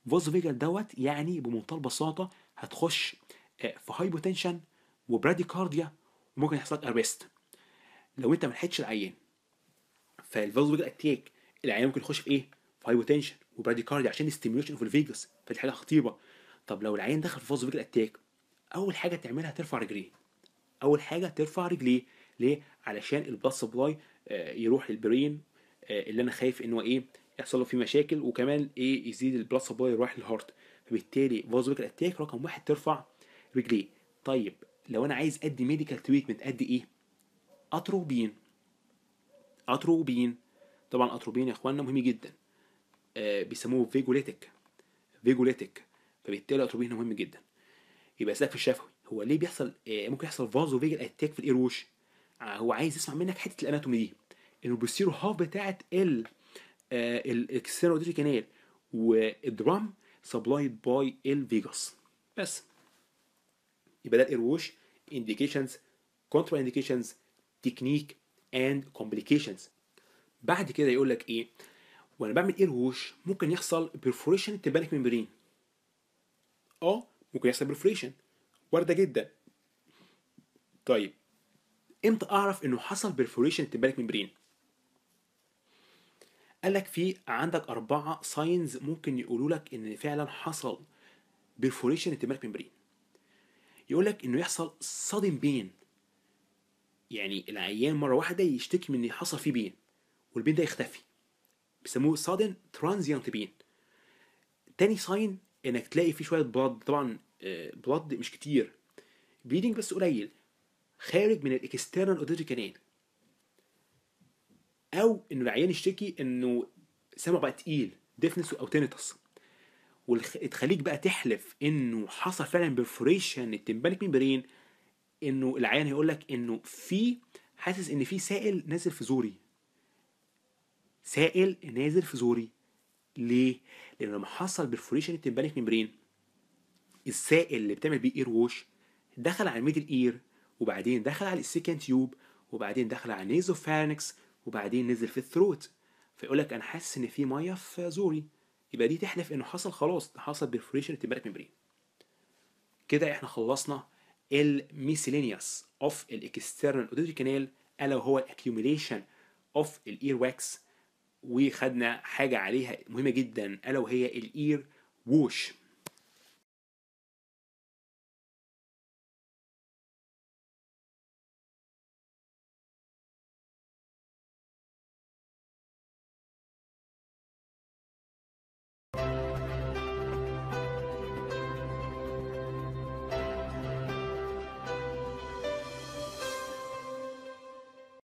فاز فيجل دوت يعني بمنتهى البساطه هتخش آه، في هايبوتنشن وبراديكارديا وممكن يحصل لك اريست لو انت ما لحقتش العيان فالفاز فيجل اتيك العيان ممكن يخش في ايه؟ في هايبوتنشن وبراديكارديا عشان ستيميوليشن في الفيجاس فدي حاجه خطيره طب لو العيان دخل في فاز فيجل اتاك اول حاجه تعملها ترفع رجليه اول حاجه ترفع رجليه ليه علشان البلاد سبلاي آه، يروح للبرين آه، اللي انا خايف ان هو ايه يحصل له فيه مشاكل وكمان ايه يزيد البلاس سبلاي يروح للهارت فبالتالي فاز فازوليكال اتاك رقم واحد ترفع رجليه طيب لو انا عايز ادي ميديكال تريتمنت ادي ايه اتروبين اتروبين طبعا اتروبين يا اخوانا مهم جدا آه بيسموه فيجوليتك فيجوليتك فبالتالي اتروبين مهم جدا يبقى سقف الشفوي هو ليه بيحصل آه ممكن يحصل فازو فيجل اتاك في الايروش آه هو عايز يسمع منك حته الاناتومي دي انه بيصير هاف بتاعه ال الاكسترا كانال والدرام سبلايد باي الفيجاس بس يبقى ده ووش انديكيشنز كونترا انديكيشنز تكنيك اند كومبليكيشنز بعد كده يقول لك ايه وانا بعمل اير ووش ممكن يحصل برفوريشن تبانك ميمبرين اه ممكن يحصل برفوريشن وارده جدا طيب امتى اعرف انه حصل برفوريشن تبانك ميمبرين قالك في عندك أربعة ساينز ممكن يقولوا لك إن فعلا حصل بيرفوريشن انتماك ممبرين يقول لك إنه يحصل صادم بين يعني العيان مرة واحدة يشتكي من إن حصل فيه بين والبين ده يختفي بيسموه صادم ترانزيانت بين تاني ساين انك تلاقي فيه شويه بلاد طبعا بلاد آه، مش كتير بليدنج بس قليل خارج من الاكسترنال اوديتوري كانال او ان العيان يشتكي انه سامعه بقى تقيل ديفنس او تينيتس وتخليك بقى تحلف انه حصل فعلا برفوريشن التمبانيك ميمبرين انه العيان هيقول لك انه في حاسس ان في سائل نازل في زوري سائل نازل في زوري ليه؟ لان لما حصل برفوريشن التمبانيك ميمبرين السائل اللي بتعمل بيه اير ووش دخل على الميدل اير وبعدين دخل على السكند تيوب وبعدين دخل على النيزو فارنكس وبعدين نزل في الثروت فيقول لك انا حاسس ان في ميه في زوري يبقى دي تحلف انه حصل خلاص ده حصل برفوريشن اتمرت ممبرين كده احنا خلصنا الميسيلينيوس اوف الاكسترنال اوديتوري كانال الا وهو الاكيوميليشن اوف الاير واكس وخدنا حاجه عليها مهمه جدا الا وهي الاير ووش